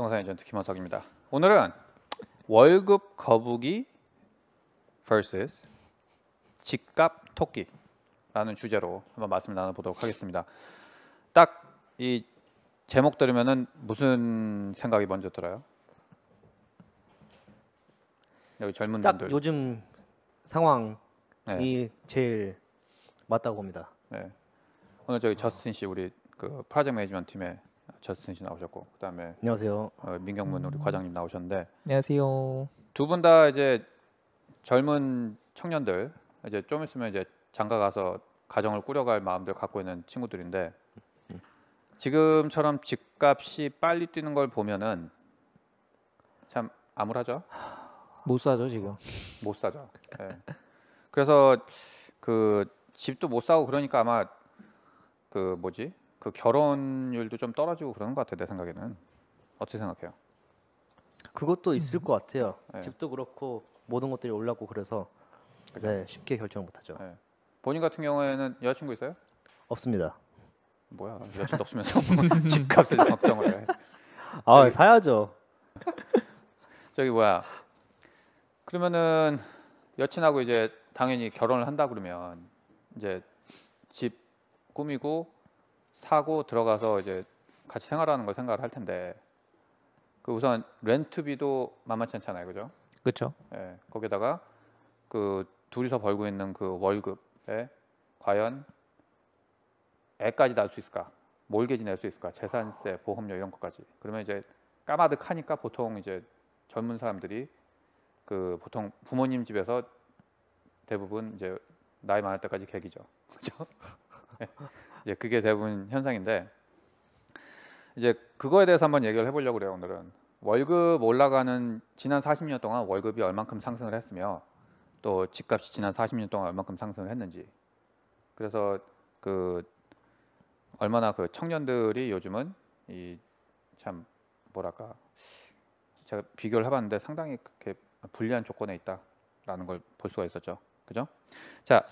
부동산 에이전트 김원석입니다. 오늘은 월급 거북이 vs 집값 토끼라는 주제로 한번 말씀 나눠보도록 하겠습니다. 딱 이 제목 들으면은 무슨 생각이 먼저 들어요? 여기 젊은 딱 분들 요즘 상황이 네. 제일 맞다고 봅니다. 네. 오늘 저기 저스틴 씨 우리 그 프로젝트 매니지먼트 팀의 저스틴 씨 나오셨고 그다음에 안녕하세요. 어, 민경문 우리 음. 과장님 나오셨는데 안녕하세요. 두 분 다 이제 젊은 청년들 이제 좀 있으면 이제 장가 가서 가정을 꾸려갈 마음들 갖고 있는 친구들인데 지금처럼 집값이 빨리 뛰는 걸 보면은 참 암울하죠. 못 사죠 지금. 못 사죠. 네. 그래서 그 집도 못 사고 그러니까 아마 그 뭐지 그 결혼율도 좀 떨어지고 그러는 것 같아요 내 생각에는 어떻게 생각해요? 그것도 있을 음. 것 같아요. 네. 집도 그렇고 모든 것들이 올랐고 그래서 그죠? 네, 쉽게 결정을 못하죠. 네. 본인 같은 경우에는 여자친구 있어요? 없습니다. 뭐야 여자친구 없으면서 집값을 걱정을 해. 아 저기, 사야죠. 저기 뭐야 그러면은 여친하고 이제 당연히 결혼을 한다 그러면 이제 집 꾸미고 사고 들어가서 이제 같이 생활하는 걸 생각을 할 텐데 그 우선 렌트비도 만만치 않잖아요, 그죠? 그렇죠. 예, 거기다가 그 둘이서 벌고 있는 그 월급에 과연 애까지 낳을 수 있을까? 몰개지 낼수 있을까? 재산세, 보험료 이런 것까지. 그러면 이제 까마득하니까 보통 이제 젊은 사람들이 그 보통 부모님 집에서 대부분 이제 나이 많을 때까지 계기죠. 그렇죠? 예. 이제 그게 대부분 현상인데 이제 그거에 대해서 한번 얘기를 해보려고 그래요 오늘은 월급 올라가는 지난 40년 동안 월급이 얼만큼 상승을 했으며 또 집값이 지난 40년 동안 얼만큼 상승을 했는지 그래서 그 얼마나 그 청년들이 요즘은 이 참 뭐랄까 제가 비교를 해봤는데 상당히 그렇게 불리한 조건에 있다라는 걸 볼 수가 있었죠 그죠 자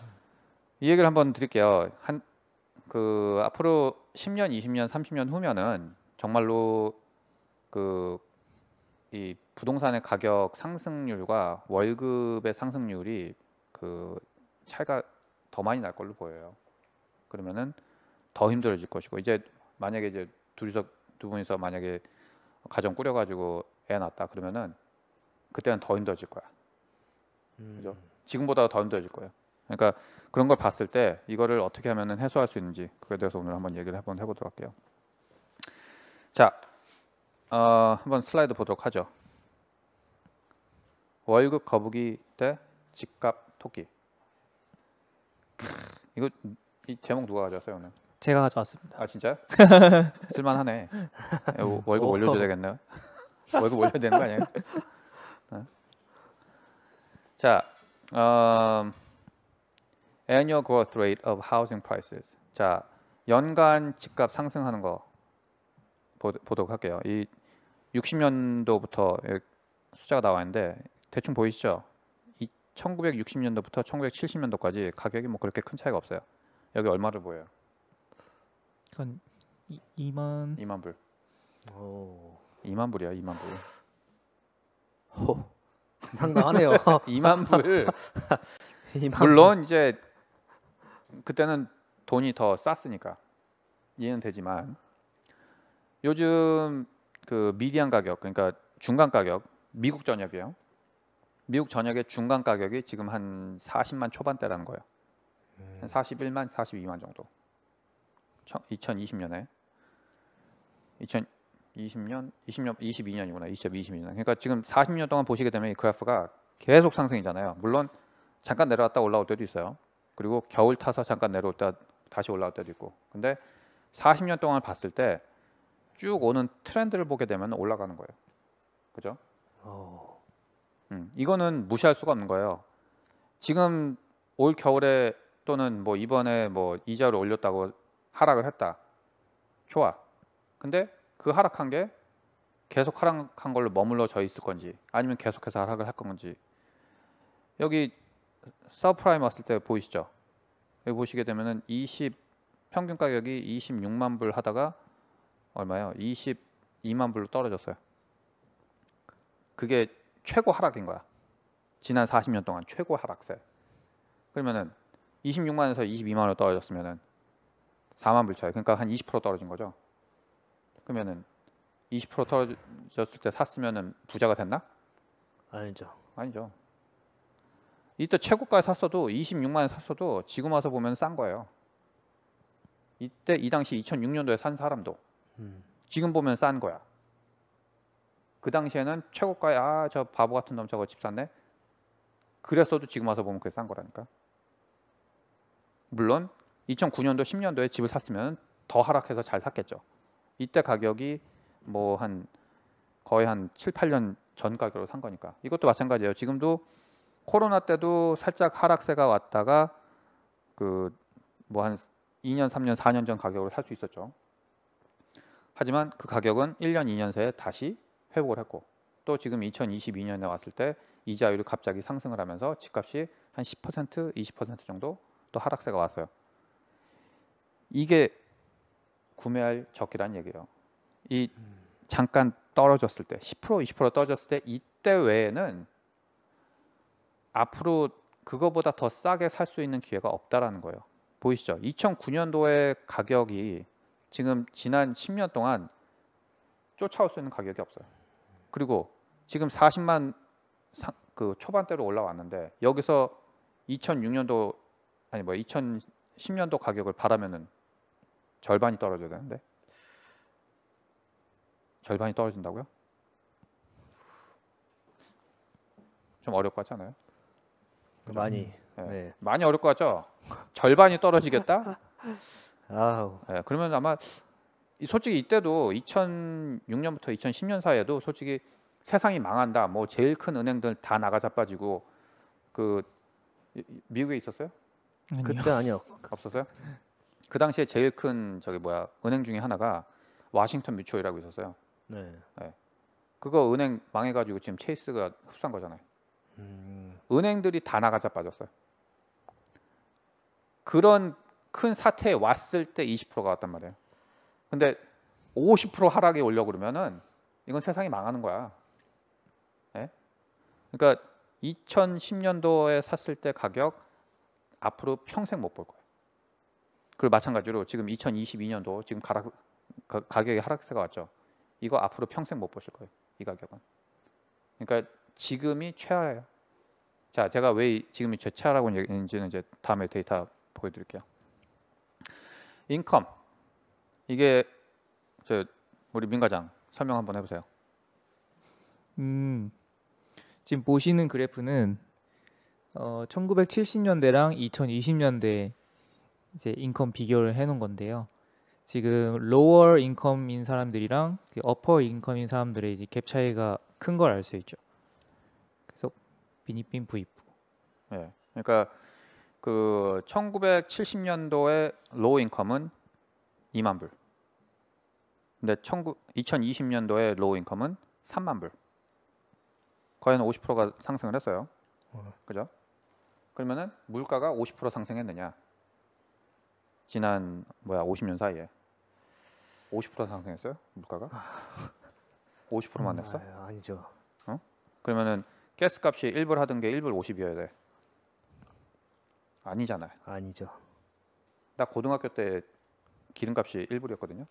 이 얘기를 한번 드릴게요 한그 앞으로 10년, 20년, 30년 후면은 정말로 그이 부동산의 가격 상승률과 월급의 상승률이 그 차이가 더 많이 날 걸로 보여요. 그러면은 더 힘들어질 것이고 이제 만약에 이제 둘이서 두 분이서 만약에 가정 꾸려가지고 애 낳았다 그러면은 그때는 더 힘들어질 거야. 음. 그죠? 지금보다 더 힘들어질 거예요. 그러니까 그런 걸 봤을 때 이거를 어떻게 하면 해소할 수 있는지 그에 대해서 오늘 한번 얘기를 한번 해보도록 할게요. 자, 어, 한번 슬라이드 보도록 하죠. 월급 거북이 대 집값 토끼. 이거 이 제목 누가 가져왔어요 오늘? 제가 가져왔습니다. 아진짜 쓸만하네. 월급 올려줘야 겠네요 월급 올려야 되는 거 아니에요? 네. 자, 어, annual growth rate of housing prices. 자, 연간 집값 상승하는 거 보, 도록 할게요. 이 60년도부터 숫자가 나와 있는데 대충 보이시죠? 1960년도부터 1970년도까지 가격이 뭐 그렇게 큰 차이가 없어요. 여기 얼마를 보여요? 그 2, 만 2만 불. 오. 2만 불이야, 2만 불. 호. 상당하네요. 2만 불. 2만 물론 불. 이제 그때는 돈이 더 쌌으니까 이해는 되지만 요즘 그 미디안 가격 그러니까 중간 가격 미국 전역이에요. 미국 전역의 중간 가격이 지금 한 40만 초반대라는 거예요. 음. 한 41만 42만 정도. 2020년에 2020년 20년 22년이구나 2022년 그러니까 지금 40년 동안 보시게 되면 이 그래프가 계속 상승이잖아요 물론 잠깐 내려왔다 올라올 때도 있어요 그리고 겨울 타서 잠깐 내려올 때 다시 올라올 때도 있고 근데 40년 동안 봤을 때 쭉 오는 트렌드를 보게 되면 올라가는 거예요. 그죠? 어. 음, 이거는 무시할 수가 없는 거예요. 지금 올 겨울에 또는 뭐 이번에 뭐 이자를 올렸다고 하락을 했다. 좋아. 근데 그 하락한 게 계속 하락한 걸로 머물러져 있을 건지 아니면 계속해서 하락을 할 건지 여기 서프라임 왔을 때 보이시죠? 여기 보시게 되면은 20 평균 가격이 26만 불 하다가 얼마예요? 22만 불로 떨어졌어요. 그게 최고 하락인 거야. 지난 40년 동안 최고 하락세. 그러면은 26만에서 22만으로 떨어졌으면은 4만 불 차이. 그러니까 한 20% 떨어진 거죠. 그러면은 20% 떨어졌을 때 샀으면은 부자가 됐나? 아니죠. 아니죠. 이때 최고가에 샀어도 26만 원에 샀어도 지금 와서 보면 싼 거예요. 이때 이 당시 2006년도에 산 사람도 음. 지금 보면 싼 거야. 그 당시에는 최고가에 아저 바보 같은 놈 저거 집 샀네. 그랬어도 지금 와서 보면 그게 싼 거라니까. 물론 2009년도 10년도에 집을 샀으면 더 하락해서 잘 샀겠죠. 이때 가격이 뭐 한 거의 한 7, 8년 전 가격으로 산 거니까. 이것도 마찬가지예요. 지금도 코로나 때도 살짝 하락세가 왔다가 그 뭐 한 2년, 3년, 4년 전 가격으로 살 수 있었죠. 하지만 그 가격은 1년, 2년 새에 다시 회복을 했고 또 지금 2022년에 왔을 때 이자율이 갑자기 상승을 하면서 집값이 한 10%, 20% 정도 또 하락세가 왔어요. 이게 구매할 적기란 얘기예요. 이 음. 잠깐 떨어졌을 때 10% 20% 떨어졌을 때 이때 외에는 앞으로 그거보다 더 싸게 살 수 있는 기회가 없다라는 거예요. 보이시죠? 2009년도의 가격이 지금 지난 10년 동안 쫓아올 수 있는 가격이 없어요. 그리고 지금 40만 상, 그 초반대로 올라왔는데 여기서 2006년도 아니 뭐 2010년도 가격을 바라면은 절반이 떨어져야 되는데 절반이 떨어진다고요? 좀 어렵고 하지 않아요? 그죠? 많이. 음, 예. 네. 많이 어려울 것 같죠? 절반이 떨어지겠다? 아우. 예, 그러면 아마 솔직히 이때도 2006년부터 2010년 사이에도 솔직히 세상이 망한다. 뭐 제일 큰 은행들 다 나가 자빠지고 그 미국에 있었어요? 아니요. 그때 아니요. 없었어요? 그 당시에 제일 큰 저기 뭐야 은행 중에 하나가 워싱턴 뮤추얼이라고 있었어요. 네. 예. 그거 은행 망해가지고 지금 체이스가 흡수한 거잖아요. 은행들이 다 나가자 빠졌어요. 그런 큰 사태에 왔을 때 20%가 왔단 말이에요. 근데 50% 하락에 올려 그러면은 이건 세상이 망하는 거야. 네? 그러니까 2010년도에 샀을 때 가격 앞으로 평생 못 볼 거예요. 그리고 마찬가지로 지금 2022년도 지금 가락, 가, 격의 하락세가 왔죠. 이거 앞으로 평생 못 보실 거예요. 이 가격은. 그러니까 지금이 최하예요. 자, 제가 왜 지금이 최차라고 얘기했는지는 이제 다음에 데이터 보여드릴게요. 인컴 이게 저 우리 민과장 설명 한번 해보세요. 음, 지금 보시는 그래프는 어, 1970년대랑 2020년대 이제 인컴 비교를 해놓은 건데요. 지금 로어 인컴인 사람들이랑 어퍼 그 인컴인 사람들의 이제 갭 차이가 큰 걸 알 수 있죠. 비니빔 부이프. 예. 그러니까 그 1970년도에 로우 인컴은 2만 불. 근데 2020년도에 로우 인컴은 3만 불. 거의 한 50%가 상승을 했어요. 그죠? 그러면은 물가가 50% 상승했느냐? 지난 뭐야 50년 사이에 50% 상승했어요? 물가가? 50%만 아, 어 아니죠. 어? 그러면은 가스값이 1불 하던 게 1불 50이어야 돼. 아니잖아요. 아니죠. 나 고등학교 때 기름값이 1불이었거든요.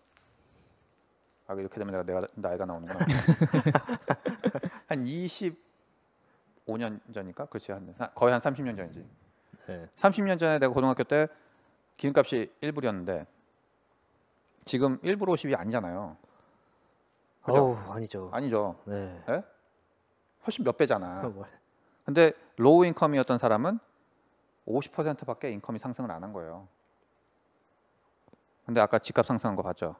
아 이렇게 되면 내가, 나이가 나오는구나. 한 25년 전이니까 그렇지 한 거의 한 30년 전이지. 네. 30년 전에 내가 고등학교 때 기름값이 1불이었는데 지금 1불 50이 아니잖아요. 그죠? 어우, 아니죠. 아니죠. 네. 네? 훨씬 몇 배잖아. 뭐. 근데 로우 인컴이었던 사람은 50%밖에 인컴이 상승을 안 한 거예요. 근데 아까 집값 상승한 거 봤죠?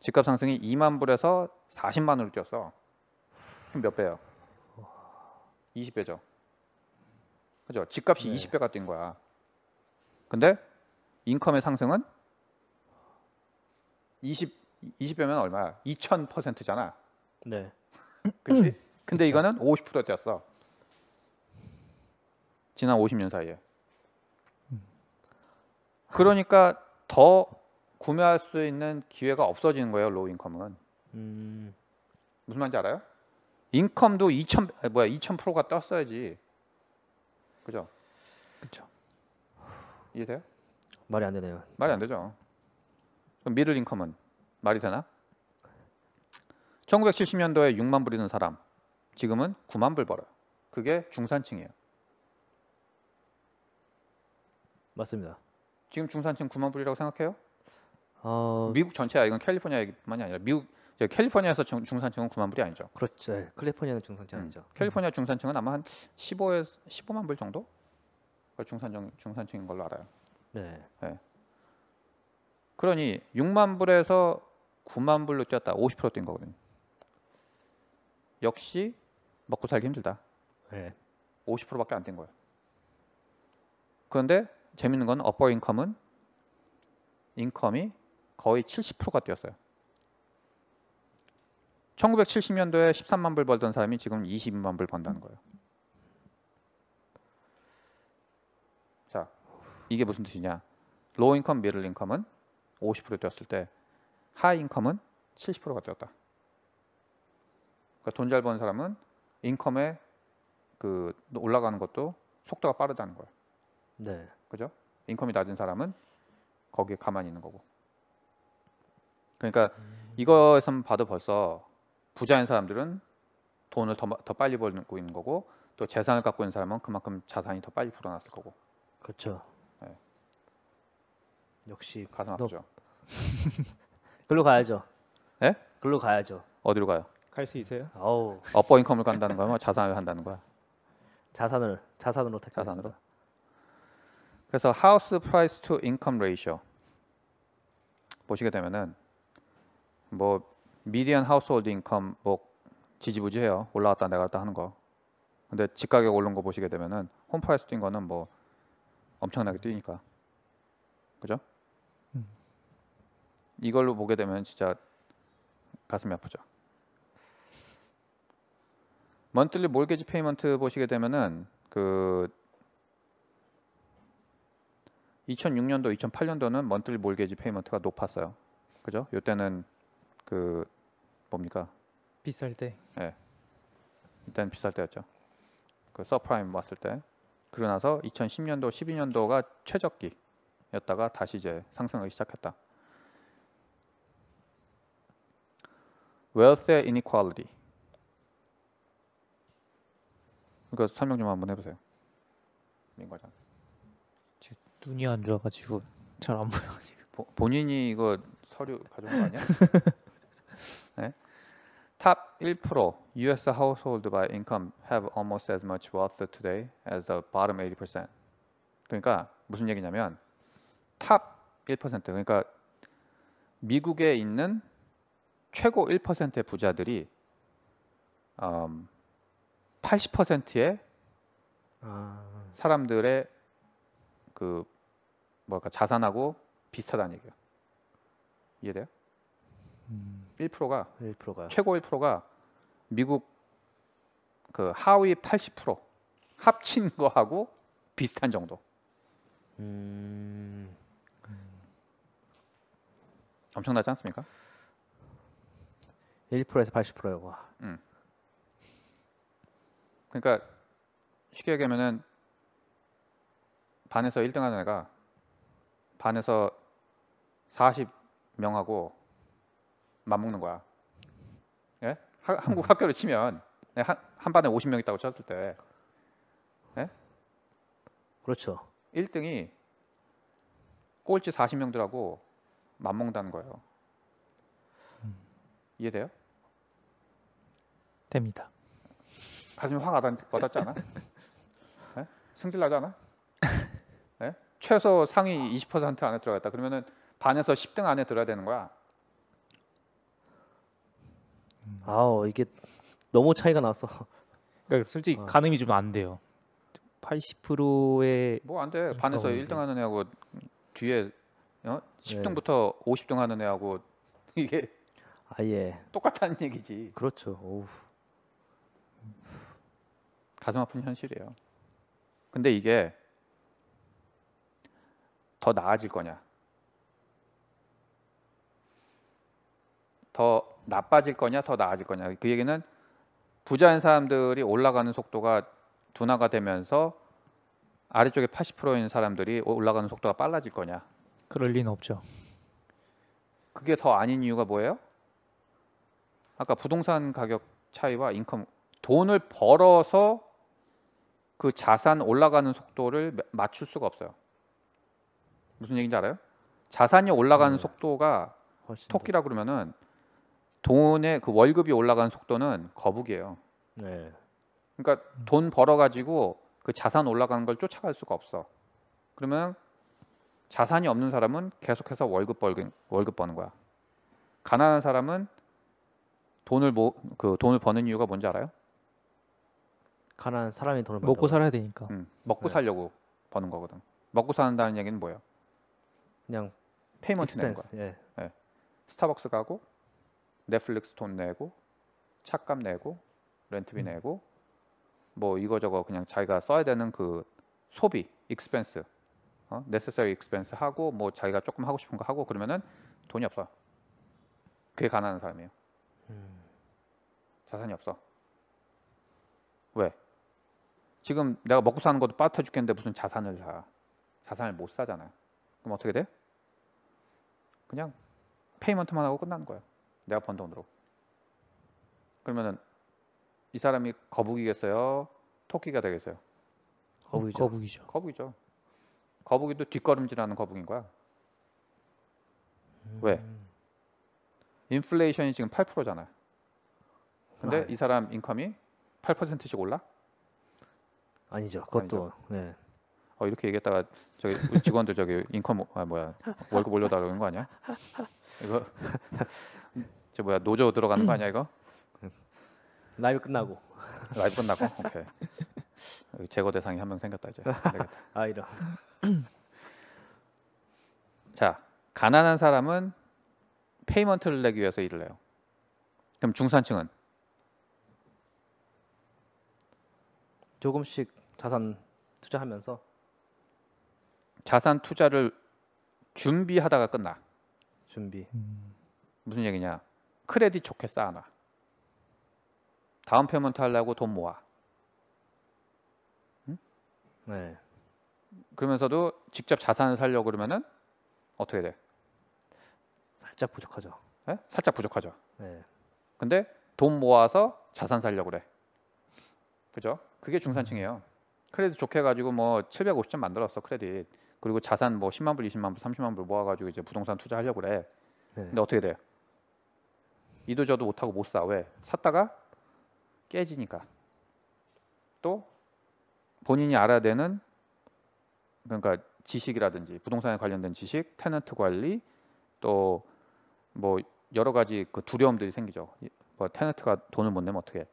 집값 상승이 2만 불에서 40만으로 뛰었어. 그럼 몇 배예요? 20배죠. 그죠? 집값이 네. 20배가 뛴 거야. 근데 인컴의 상승은 20 20배면 얼마야? 2000%잖아. 네. 그렇지? 근데 그쵸. 이거는 50% 뛰었어. 지난 50년 사이에. 음. 그러니까 더 구매할 수 있는 기회가 없어지는 거예요. 로우 인컴은. 음. 무슨 말인지 알아요? 인컴도 2천 0 0 뭐야 2 0 0 0가 떴어야지. 그죠? 그렇죠. 이해돼요? 말이 안 되네요. 말이 안 되죠. 그럼 미들 인컴은 말이 되나? 1970년도에 6만 불이던 사람, 지금은 9만 불 벌어요. 그게 중산층이에요. 맞습니다. 지금 중산층 9만 불이라고 생각해요? 어... 미국 전체야. 아, 이건 캘리포니아 만이 아니라 미국 캘리포니아에서 중산층은 9만 불이 아니죠. 그렇죠. 네. 캘리포니아는 중산층 음, 아니죠. 음. 캘리포니아 중산층은 아마 한 15에 15만 불 정도? 중산층 중산층인 걸로 알아요. 네. 네. 그러니 6만 불에서 9만 불로 뛰었다. 50%뛴 거거든요. 역시 먹고 살기 힘들다. 네. 50%밖에 안 된 거예요. 그런데 재밌는 건 어퍼 인컴은 인컴이 거의 70%가 뛰었어요. 1970년도에 13만 불 벌던 사람이 지금 22만 불 번다는 거예요. 자, 이게 무슨 뜻이냐? 로우 인컴, 미들 인컴은 50% 뛰었을 때 하이 인컴은 70%가 뛰었다. 그러니까 돈잘 버는 사람은 인컴에그 올라가는 것도 속도가 빠르다는 거예요. 네. 그죠? 인컴이 낮은 사람은 거기에 가만히 있는 거고. 그러니까 음. 이거에선 봐도 벌써 부자인 사람들은 돈을 더, 더 빨리 벌고 있는 거고 또 재산을 갖고 있는 사람은 그만큼 자산이 더 빨리 불어났을 거고. 그렇죠. 네. 역시 가슴 아프죠. 글로 가야죠. 네? 글로 가야죠. 어디로 가요? 갈수 있어요? 아우 업버인컴을 간다는 거야, 뭐 자산을 한다는 거야. 자산을 자산으로 택하 자산으로. 그래서 house price to i 보시게 되면은 뭐 median h o u s 뭐 지지부지해요. 올라갔다 내려갔다 하는 거. 근데 집 가격 오른 거 보시게 되면은 홈 프라이스 뛴 거는 뭐 엄청나게 뛰니까. 그죠? 음. 이걸로 보게 되면 진짜 가슴이 아프죠. 먼틀리 몰게지 페이먼트 보시게 되면은 그 2006년도, 2008년도는 먼틀리 몰게지 페이먼트가 높았어요. 그죠? 요때는 그 뭡니까? 비쌀 때. 예. 네. 일단 비쌀 때였죠. 그 서프라임 왔을 때. 그러고 나서 2010년도, 12년도가 최적기였다가 다시 이제 상승하기 시작했다. Wealth inequality. 그러니까 설명 좀 한번 해보세요. 민과장. 제 눈이 안 좋아가지고 잘 안 보여 지금. 보, 본인이 이거 서류 가져온 거 아니야? 네? Top 1% U.S. household by income have almost as much wealth today as the bottom 80%. 그러니까 무슨 얘기냐면 탑1% 그러니까 미국에 있는 최고 1%의 부자들이 음, 80%의 아. 사람들의 그 뭐랄까 자산하고 비슷하다는 얘기야. 이해돼요? 음. 1%가 1%가 최고 1%가 미국 그 하위 80% 합친 거하고 비슷한 정도. 음. 엄청나지 않습니까? 1%에서 80%요. 와. 음. 그러니까 쉽게 얘기하면은 반에서 1등하는 애가 반에서 40명하고 맞먹는 거야. 예? 하, 한국 음. 학교를 치면 한, 한 반에 50명 있다고 쳤을 때 예? 그렇죠. 1등이 꼴찌 40명들하고 맞먹는다는 거예요. 음. 이해돼요? 됩니다. 가슴이 확 와닿지 않아? 네? 승질 나지 않아? 네? 최소 상위 20% 안에 들어갔다 그러면은 반에서 10등 안에 들어야 되는 거야. 음. 아우 이게 너무 차이가 나서. 그러니까 솔직히 아. 가늠이 좀 안 돼요. 80%의 뭐 안 돼. 그러니까 반에서 1등 하는 애하고 뒤에 어? 10등부터 네. 50등 하는 애하고 이게 아예 똑같다는 얘기지. 그렇죠. 오우. 가슴 아픈 현실이에요. 근데 이게 더 나아질 거냐? 더 나빠질 거냐? 더 나아질 거냐? 그 얘기는 부자인 사람들이 올라가는 속도가 둔화가 되면서 아래쪽에 80%인 사람들이 올라가는 속도가 빨라질 거냐? 그럴 리는 없죠. 그게 더 아닌 이유가 뭐예요? 아까 부동산 가격 차이와 인컴 돈을 벌어서 그 자산 올라가는 속도를 맞출 수가 없어요. 무슨 얘기인지 알아요? 자산이 올라가는 네. 속도가 토끼라 그러면은 돈의 그 월급이 올라가는 속도는 거북이에요. 네. 그러니까 돈 벌어 가지고 그 자산 올라가는 걸 쫓아갈 수가 없어. 그러면 자산이 없는 사람은 계속해서 월급 벌긴 월급 버는 거야. 가난한 사람은 돈을 모, 그 돈을 버는 이유가 뭔지 알아요? 가난한 사람이 돈을 먹고 벌더라고 살아야 되니까. 음, 먹고 네. 살려고 버는 거거든. 먹고 산다는 얘기는 뭐예요? 그냥 페이먼트 내는 거야. 예. 네. 스타벅스 가고 넷플릭스 돈 내고 착값 내고 렌트비 음. 내고 뭐 이거저거 그냥 자기가 써야 되는 그 소비 익스펜스 어? n 세서리 익스펜스 하고 뭐 자기가 조금 하고 싶은 거 하고 그러면은 돈이 없어. 그게 가난한 사람이에요. 음. 자산이 없어. 왜? 지금 내가 먹고 사는 것도 빠듯 죽겠는데 무슨 자산을 사. 자산을 못 사잖아요. 그럼 어떻게 돼? 그냥 페이먼트만 하고 끝나는 거야 내가 번 돈으로. 그러면은 이 사람이 거북이겠어요? 토끼가 되겠어요? 거북이죠. 거북이죠. 거북이죠. 거북이도 뒷걸음질하는 거북인 거야. 음. 왜? 인플레이션이 지금 8%잖아요. 근데 아, 이 사람 인컴이 8%씩 올라? 아니죠. 그것도 아니죠. 네. 어, 이렇게 얘기했다가 저기 직원들 저기 인컴 아 뭐야 월급 올려달라 그런 거 아니야? 이거 저 뭐야 노조 들어가는 거 아니야 이거? 라이브 끝나고. 라이브 끝나고 오케이. 제거 대상이 한 명 생겼다 이제. 아 이런. 자 가난한 사람은 페이먼트를 내기 위해서 일을 해요. 그럼 중산층은 조금씩 자산 투자하면서 자산 투자를 준비하다가 끝나. 준비. 음. 무슨 얘기냐? 크레딧 좋게 쌓아놔. 다음 페이먼트 하려고 돈 모아. 응? 네. 그러면서도 직접 자산을 살려고 그러면은 어떻게 돼? 살짝 부족하죠. 네? 살짝 부족하죠. 네. 근데 돈 모아서 자산 살려고 그래. 그죠? 그게 중산층이에요. 크레딧 좋게 해 가지고 뭐 750점 만들었어 크레딧. 그리고 자산 뭐 10만 불, 20만 불, 30만 불 모아가지고 이제 부동산 투자하려고 그래. 네. 근데 어떻게 돼요? 이도 저도 못하고 못 사. 왜? 샀다가 깨지니까. 또 본인이 알아야 되는 그러니까 지식이라든지 부동산에 관련된 지식, 테넌트 관리, 또 뭐 여러 가지 그 두려움들이 생기죠. 뭐 테넌트가 돈을 못 내면 어떻게?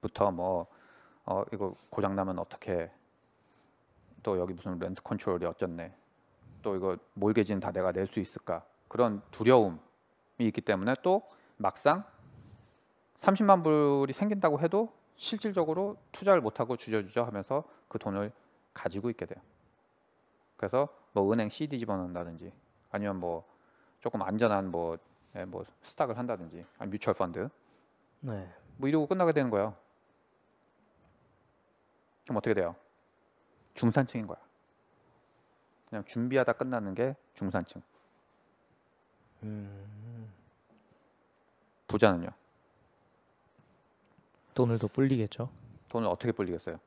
부터 뭐어 이거 고장 나면 어떻게 또 여기 무슨 렌트 컨트롤이 어쩐네 또 이거 몰개진 다 내가 낼 수 있을까 그런 두려움이 있기 때문에 또 막상 30만 불이 생긴다고 해도 실질적으로 투자를 못하고 주저주저 하면서 그 돈을 가지고 있게 돼요. 그래서 뭐 은행 CD 집어넣는다든지 아니면 뭐 조금 안전한 뭐, 예, 뭐 스탁을 한다든지 아니 뮤추얼 펀드 네. 뭐 이러고 끝나게 되는 거예요. 그럼 어떻게 돼요? 중산층인 거야. 그냥 준비하다 끝나는 게 중산층. 음... 부자는요? 돈을 더 불리겠죠. 돈을 어떻게 불리겠어요?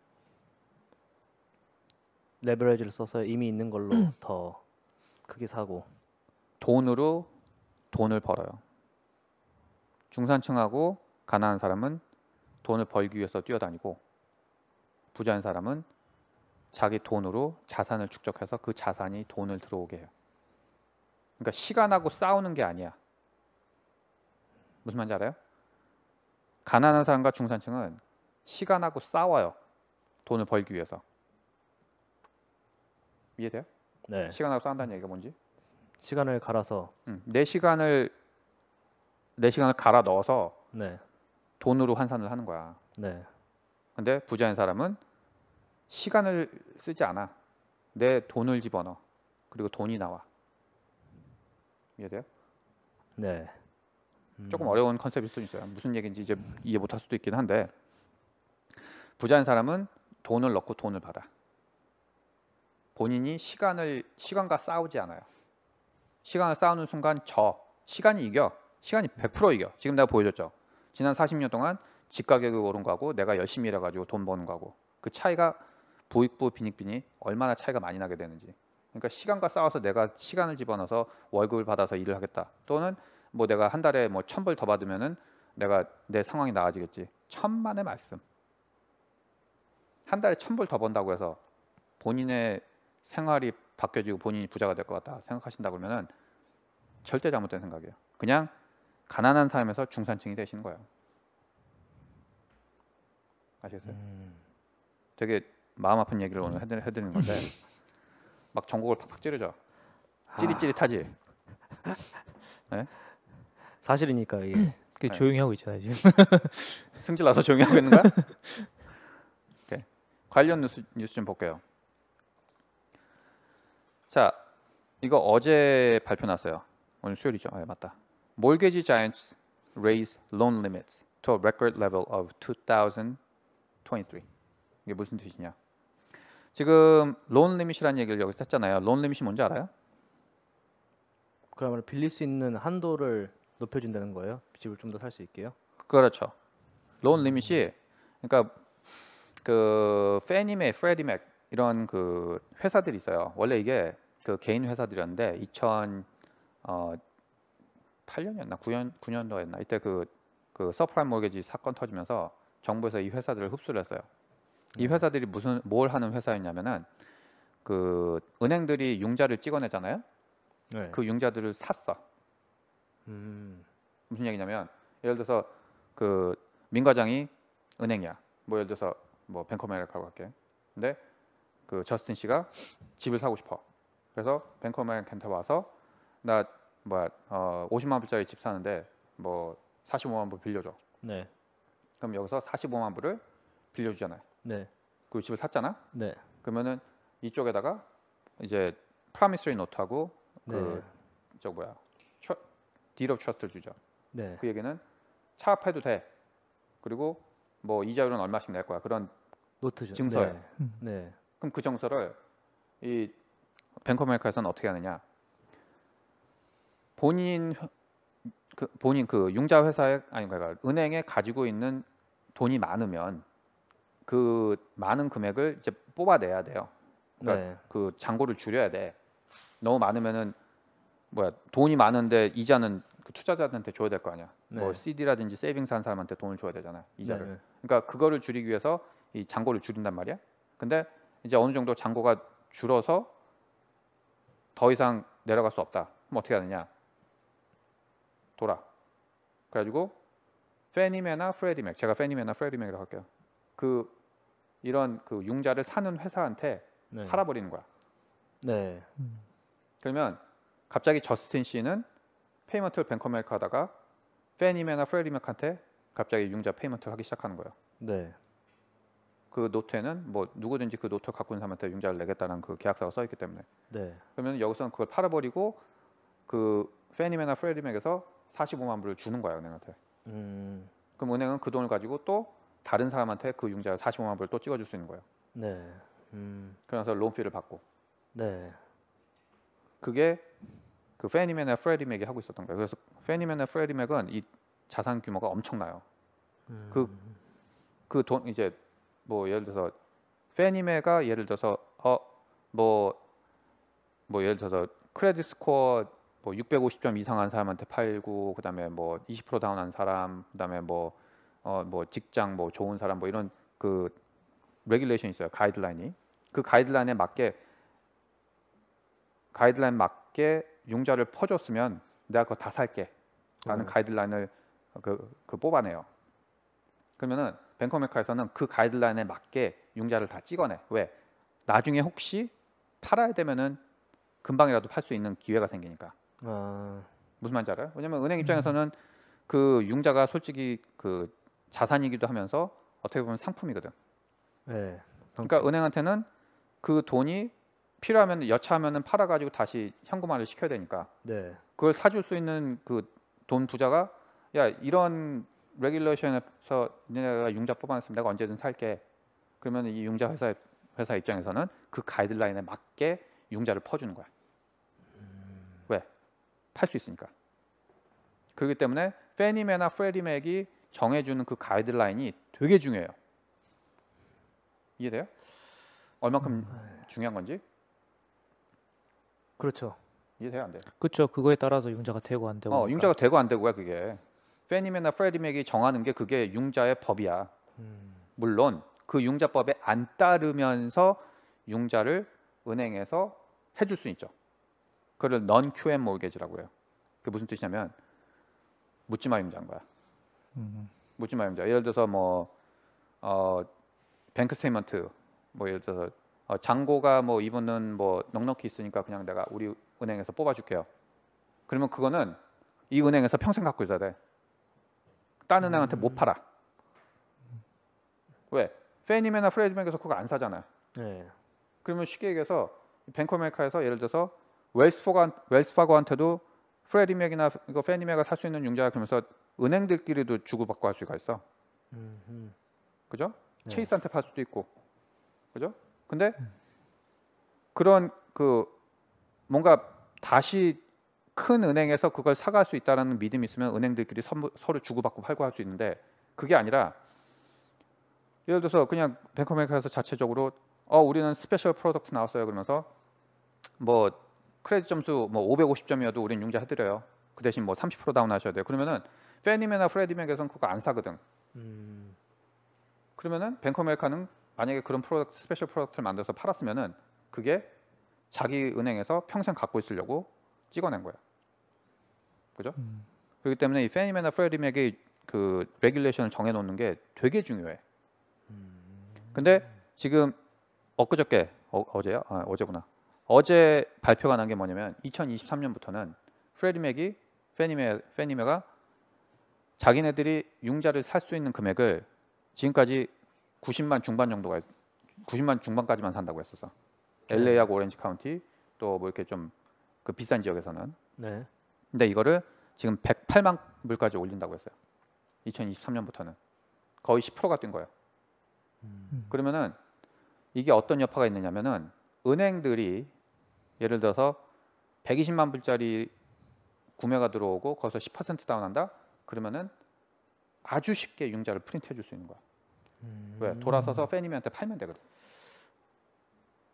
레버리지를 써서 이미 있는 걸로 더 크게 사고 돈으로 돈을 벌어요. 중산층하고 가난한 사람은 돈을 벌기 위해서 뛰어다니고 부자인 사람은 자기 돈으로 자산을 축적해서 그 자산이 돈을 들어오게 해요. 그러니까 시간하고 싸우는 게 아니야. 무슨 말인지 알아요? 가난한 사람과 중산층은 시간하고 싸워요. 돈을 벌기 위해서. 이해돼요? 네. 시간하고 싸운다는 얘기가 뭔지? 시간을 갈아서 응. 음, 내 시간을 내 시간을 갈아 넣어서 네. 돈으로 환산을 하는 거야. 네. 근데 부자인 사람은 시간을 쓰지 않아. 내 돈을 집어넣어. 그리고 돈이 나와. 이해돼요? 네. 음. 조금 어려운 컨셉일 수도 있어요. 무슨 얘기인지 이제 이해 못할 수도 있긴 한데 부자인 사람은 돈을 넣고 돈을 받아. 본인이 시간을 시간과 싸우지 않아요. 시간을 싸우는 순간 저 시간이 이겨. 시간이 100% 음. 이겨. 지금 내가 보여줬죠. 지난 40년 동안 집 가격이 오른 거하고 내가 열심히 일해가지고 돈 버는 거하고 그 차이가 부익부 빈익빈이 얼마나 차이가 많이 나게 되는지 그러니까 시간과 싸워서 내가 시간을 집어넣어서 월급을 받아서 일을 하겠다 또는 뭐 내가 한 달에 뭐 천 불 더 받으면은 내가 내 상황이 나아지겠지 천만의 말씀 한 달에 천 불 더 번다고 해서 본인의 생활이 바뀌어지고 본인이 부자가 될 것 같다 생각하신다 그러면은 절대 잘못된 생각이에요 그냥 가난한 삶에서 중산층이 되시는 거예요 아시겠어요? 음. 되게 마음 아픈 얘기를 오늘 해드, 해드리는 건데 음. 막 전곡을 팍팍 찌르죠. 아. 찌릿찌릿하지. 네? 사실이니까 이게 음. 네. 조용히 하고 있잖아요 지금. 승질 나서 조용히 하고 있는 거야? 오케이. 관련 뉴스, 뉴스 좀 볼게요. 자, 이거 어제 발표 났어요. 오늘 수요일이죠. 아, 맞다. Mortgage giants raise loan limits to a record level of 2,000 23. 이게 무슨 뜻이냐? 지금 론 리밋이라는 얘기를 여기서 했잖아요. 론 리밋이 뭔지 알아요? 그러면 빌릴 수 있는 한도를 높여준다는 거예요. 집을 좀 더 살 수 있게요. 그렇죠. 론 리밋이 그러니까 그 페니메, 프레디맥 이런 그 회사들이 있어요. 원래 이게 그 개인 회사들이었는데 2008년이었나 어, 0 9년 9년도였나 이때 그그 그 서프라임 모게지 사건 터지면서 정부에서 이 회사들을 흡수를 했어요. 이 음. 회사들이 무슨 뭘 하는 회사였냐면은 그 은행들이 융자를 찍어내잖아요. 네. 그 융자들을 샀어. 음. 무슨 얘기냐면 예를 들어서 그 민과장이 은행이야. 뭐 예를 들어서 뭐 뱅커메리카라고 할게. 근데 그 저스틴 씨가 집을 사고 싶어. 그래서 뱅커메리칸테 와서 나 뭐야 어 50만 불짜리 집 사는데 뭐 45만 불 빌려줘. 네. 그럼 여기서 45만 불을 빌려주잖아요. 네. 그 집을 샀잖아. 네. 그러면은 이쪽에다가 이제 프라미스리 노트하고 그저 네. 뭐야 추, 딜 오브 트러스트를 주죠. 네. 그 얘기는 차압해도 돼. 그리고 뭐 이자율은 얼마씩 낼 거야. 그런 노트죠. 증서에요 네. 음. 네. 그럼 그증서를이 뱅커메이커에서는 어떻게 하느냐? 본인 그 본인 그 융자 회사의 아니 그러니까 은행에 가지고 있는 돈이 많으면 그 많은 금액을 이제 뽑아내야 돼요. 그러니까 네. 그 잔고를 줄여야 돼. 너무 많으면은 뭐야 돈이 많은데 이자는 그 투자자한테 줘야 될 거 아니야. 네. 뭐 CD라든지 세이빙스 한 사람한테 돈을 줘야 되잖아 이자를. 네. 그러니까 그거를 줄이기 위해서 이 잔고를 줄인단 말이야. 근데 이제 어느 정도 잔고가 줄어서 더 이상 내려갈 수 없다. 그럼 어떻게 하느냐? 돌아. 그래가지고 페니메나 프레디맥 제가 페니메나 프레디맥이라고 할게요. 그 이런 그 융자를 사는 회사한테 네. 팔아버리는 거야. 네. 그러면 갑자기 저스틴 씨는 페이먼트를 뱅커메이커 하다가 페니메나 프레디맥한테 갑자기 융자 페이먼트를 하기 시작하는 거예요. 네. 그 노트에는 뭐 누구든지 그 노트를 갖고 있는 사람한테 융자를 내겠다는 그 계약서가 써 있기 때문에. 네. 그러면 여기서는 그걸 팔아버리고 그 페니메나 프레디맥에서 45만 불을 주는 거야 은행한테. 음. 그럼 은행은 그 돈을 가지고 또 다른 사람한테 그 융자 45만 불또 찍어줄 수 있는 거예요. 네. 음. 그래서 론피를 받고. 네. 그게 그 페니맨과 프레디 맥이 하고 있었던 거예요. 그래서 페니맨과 프레디 맥은 이 자산 규모가 엄청나요. 그그 음. 그 돈 이제 뭐 예를 들어서 페니메가 예를 들어서 어 뭐뭐 뭐 예를 들어서 크레딧 스코어 뭐 650점 이상한 사람한테 팔고 그다음에 뭐20% 다운한 사람 그다음에 뭐어뭐 어, 뭐 직장 뭐 좋은 사람 뭐 이런 그 레귤레이션 있어요 가이드라인이 그 가이드라인에 맞게 가이드라인 맞게 융자를 퍼줬으면 내가 그거 다 살게라는 음. 가이드라인을 그, 그 뽑아내요. 그러면은 뱅커메카에서는 그 가이드라인에 맞게 융자를 다 찍어내. 왜? 나중에 혹시 팔아야 되면은 금방이라도 팔 수 있는 기회가 생기니까. 아... 무슨 말인지 알아요? 왜냐면 은행 음. 입장에서는 그 융자가 솔직히 그 자산이기도 하면서 어떻게 보면 상품이거든. 네. 그러니까 상품. 그러니까 은행한테는 그 돈이 필요하면 여차하면은 팔아 가지고 다시 현금화를 시켜야 되니까. 네. 그걸 사줄 수 있는 그 돈 부자가 야 이런 레귤레이션에서 내가 융자 뽑아냈으면 내가 언제든 살게. 그러면 이 융자 회사 회사 입장에서는 그 가이드라인에 맞게 융자를 퍼주는 거야. 팔수 있으니까. 그렇기 때문에 페니메나 프레디맥이 정해주는 그 가이드라인이 되게 중요해요. 이해돼요? 얼마큼 음. 중요한 건지? 그렇죠. 이해돼요 안 돼요? 그렇죠. 그거에 따라서 융자가 되고 안 되고. 어, 그러니까. 융자가 되고 안 되고야 그게. 페니메나 프레디맥이 정하는 게 그게 융자의 법이야. 음. 물론 그 융자법에 안 따르면서 융자를 은행에서 해줄 수 있죠. 그걸 넌 QM 모기지라고 해요. 그게 무슨 뜻이냐면 묻지마 임자인 거야. 음. 묻지마 임자. 예를 들어서 뭐 어, 뱅크 스테이먼트 뭐 예를 들어서 어, 잔고가 뭐 이분은 뭐 넉넉히 있으니까 그냥 내가 우리 은행에서 뽑아줄게요. 그러면 그거는 이 은행에서 평생 갖고 있어야 돼. 딴 음. 은행한테 못 팔아. 왜? 페니메나 프레디뱅에서 그거 안 사잖아. 요 네. 그러면 쉽게 얘기해서 뱅크메이커에서 예를 들어서 웰스스파고한테도 프레디 맥이나 이거 페니 맥을살 수 있는 융자야 그러면서 은행들끼리도 주고받고 할 수가 있어. 음흠. 그죠? 네. 체이스한테 팔 수도 있고. 그죠? 근데 음. 그런 그 뭔가 다시 큰 은행에서 그걸 사갈 수 있다라는 믿음이 있으면 은행들끼리 선부, 서로 주고받고 팔고 할 수 있는데 그게 아니라 예를 들어서 그냥 뱅커메이커에서 자체적으로 어 우리는 스페셜 프로덕트 나왔어요 그러면서 뭐 크레딧 점수 뭐 550점이어도 우린 융자 해드려요. 그 대신 뭐 30% 다운 하셔야 돼요. 그러면은 페니메나 프레디맥에선 그거 안 사거든. 음. 그러면은 뱅커메리카는 만약에 그런 프로덕트 스페셜 프로덕트를 만들어서 팔았으면은 그게 자기 은행에서 평생 갖고 있으려고 찍어낸 거야. 그죠? 음. 그렇기 때문에 이 페니메나 프레디맥의 그 레귤레이션을 정해놓는 게 되게 중요해. 음. 근데 지금 엊그저께 어, 제야 아, 어제구나 어제 발표가 난 게 뭐냐면 2023년부터는 프레디맥이 페니메, 페니메가 자기네들이 융자를 살 수 있는 금액을 지금까지 90만 중반 정도가 90만 중반까지만 산다고 했었어. LA하고 네. 오렌지 카운티 또 뭐 이렇게 좀 그 비싼 지역에서는. 네. 근데 이거를 지금 108만 불까지 올린다고 했어요. 2023년부터는 거의 10%가 뛴 거예요. 음. 음. 그러면은 이게 어떤 여파가 있느냐면은 은행들이 예를 들어서 120만 불짜리 구매가 들어오고 거기서 10% 다운한다. 그러면은 아주 쉽게 융자를 프린트해 줄 수 있는 거야. 음. 왜? 돌아서서 페니미한테 팔면 되거든.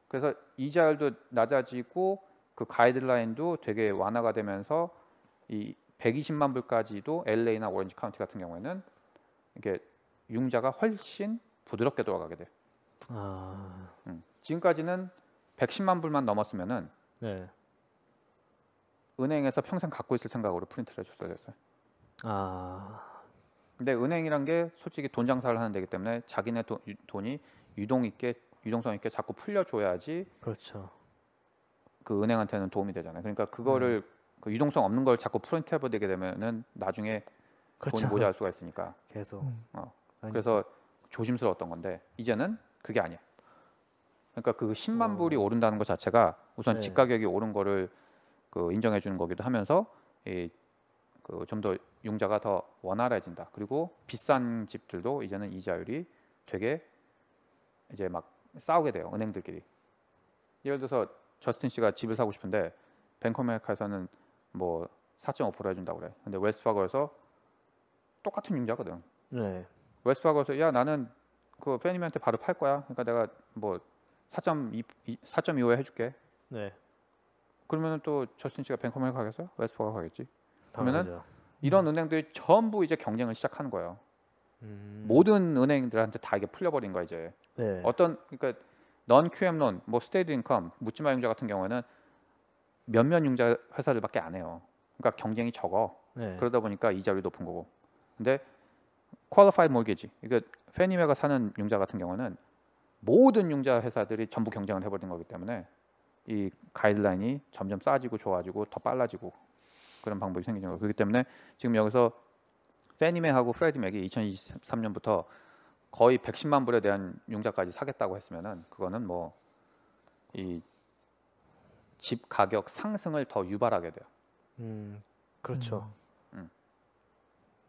그래서 이자율도 낮아지고 그 가이드라인도 되게 완화가 되면서 이 120만 불까지도 LA나 오렌지 카운티 같은 경우에는 이게 융자가 훨씬 부드럽게 돌아가게 돼. 아. 음. 지금까지는 110만 불만 넘었으면은 네. 은행에서 평생 갖고 있을 생각으로 프린트를 해줬어야 됐어요. 아. 근데 은행이란 게 솔직히 돈 장사를 하는 데기 때문에 자기네 도, 유, 돈이 유동 있게 유동성 있게 자꾸 풀려줘야지. 그렇죠. 그 은행한테는 도움이 되잖아요. 그러니까 그거를 음. 그 유동성 없는 걸 자꾸 프린트 해버리게 되면은 나중에 그렇죠. 돈이 모자랄 수가 있으니까. 계속. 음. 어. 아니. 그래서 조심스러웠던 건데 이제는 그게 아니야. 그러니까 그 10만 불이 어. 오른다는 것 자체가 우선 네. 집 가격이 오른 거를 그 인정해 주는 거기도 하면서 이그 좀더 융자가 더 원활해진다. 그리고 비싼 집들도 이제는 이자율이 되게 이제 막 싸우게 돼요. 은행들끼리. 예를 들어서 저스틴 씨가 집을 사고 싶은데 벤커메카에서는뭐4.5% 해준다고 그래. 근데 웨스트파거에서 똑같은 융자거든. 네. 웨스트파거에서 야 나는 그 팬님한테 바로 팔 거야. 그러니까 내가 뭐4.2 5에 해줄게. 네. 그러면은 또저스틴씨가 벤컴을 가겠어요? 웨스퍼가 가겠지. 그러면은 당연하죠. 이런 은행들이 전부 이제 경쟁을 시작하는 거예요. 음. 모든 은행들한테 다 이게 풀려버린 거야 이제. 네. 어떤 그러니까 넌 QM론, 뭐 스테이드 인컴, 묻지마 융자 같은 경우에는 몇몇 융자 회사들밖에 안 해요. 그러니까 경쟁이 적어. 네. 그러다 보니까 이자율이 높은 거고. 근데 퀄리파이 몰게지. 이게 페니웨가 사는 융자 같은 경우는 모든 융자 회사들이 전부 경쟁을 해버린 거기 때문에 이 가이드라인이 점점 싸지고 좋아지고 더 빨라지고 그런 방법이 생기는 거예요. 그렇기 때문에 지금 여기서 페니맥하고 프레디맥이 2023년부터 거의 110만 불에 대한 융자까지 사겠다고 했으면은 그거는 뭐 이 집 가격 상승을 더 유발하게 돼요. 음, 그렇죠. 음.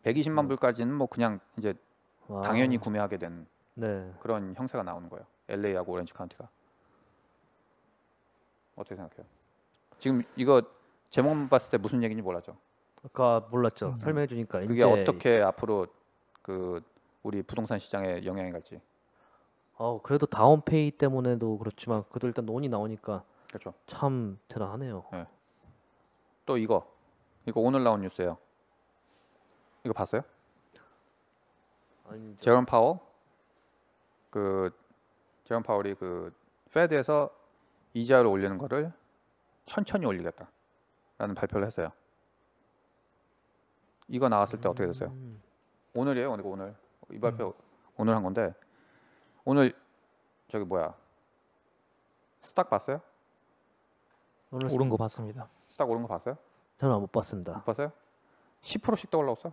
120만 음. 음. 불까지는 뭐 그냥 이제 와. 당연히 구매하게 된 네. 그런 형세가 나오는 거예요. LA하고 오렌지 카운티가. 어떻게 생각해요? 지금 이거 제목만 봤을 때 무슨 얘기인지 몰랐죠? 아까 몰랐죠. 음. 설명해 주니까 그게 어떻게 앞으로 그 우리 부동산 시장에 영향이 갈지. 어 그래도 다운페이 때문에도 그렇지만 그래도 일단 논이 나오니까 그렇죠. 참 대단하네요. 네. 또 이거 이거 오늘 나온 뉴스예요. 이거 봤어요? 아니, 제런 파워 그 제롬 파월이 그 페드에서 이자를 올리는 거를 천천히 올리겠다라는 발표를 했어요. 이거 나왔을 때 어떻게 됐어요? 음. 오늘이에요. 니늘 오늘 이 발표 음. 오늘 한 건데 오늘 저기 뭐야 스탁 봤어요? 오늘 오른 거 봤습니다. 스탁 오른 거 봤어요? 저는 못 봤습니다. 못 봤어요? 10%씩 더 올라왔어.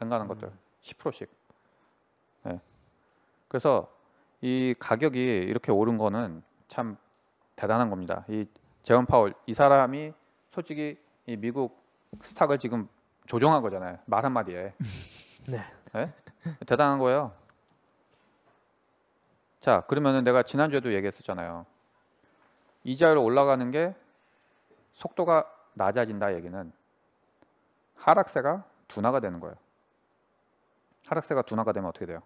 안 가는 음. 것들 10%씩. 네. 그래서 이 가격이 이렇게 오른 거는 참 대단한 겁니다. 이제원 파월 이 사람이 솔직히 이 미국 스탁을 지금 조종한 거잖아요. 말 한마디에. 네. 네? 대단한 거예요. 자, 그러면은 내가 지난주에도 얘기했었잖아요. 이자율 올라가는 게 속도가 낮아진다 얘기는 하락세가 둔화가 되는 거예요. 하락세가 둔화가 되면 어떻게 돼요?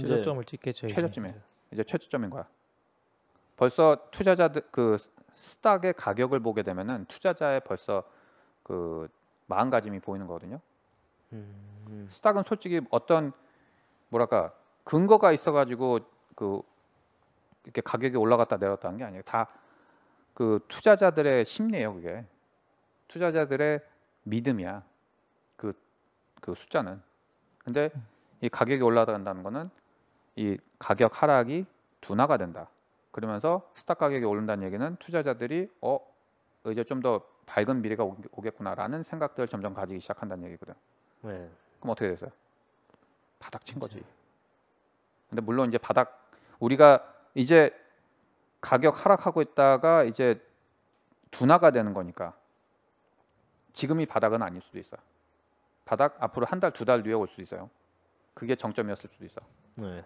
최저점을 찍겠죠. 최저점에 이제. 최저점인 거야. 벌써 투자자들 그 스탁의 가격을 보게 되면은 투자자의 벌써 그 마음가짐이 보이는 거거든요. 음, 스탁은 솔직히 어떤 뭐랄까 근거가 있어가지고 그 이렇게 가격이 올라갔다 내렸다는 게 아니에요. 다그 투자자들의 심리예요, 그게. 투자자들의 믿음이야. 그그 그 숫자는. 근데 음. 이 가격이 올라간다는 거는 이 가격 하락이 둔화가 된다. 그러면서 스탁 가격이 오른다는 얘기는 투자자들이 어 이제 좀 더 밝은 미래가 오겠구나라는 생각들을 점점 가지기 시작한다는 얘기거든. 네. 그럼 어떻게 됐어요? 바닥 친 거지. 근데 물론 이제 바닥 우리가 이제 가격 하락하고 있다가 이제 둔화가 되는 거니까 지금이 바닥은 아닐 수도 있어요. 바닥 앞으로 한 달, 두 달 뒤에 올 수도 있어요. 그게 정점이었을 수도 있어. 네.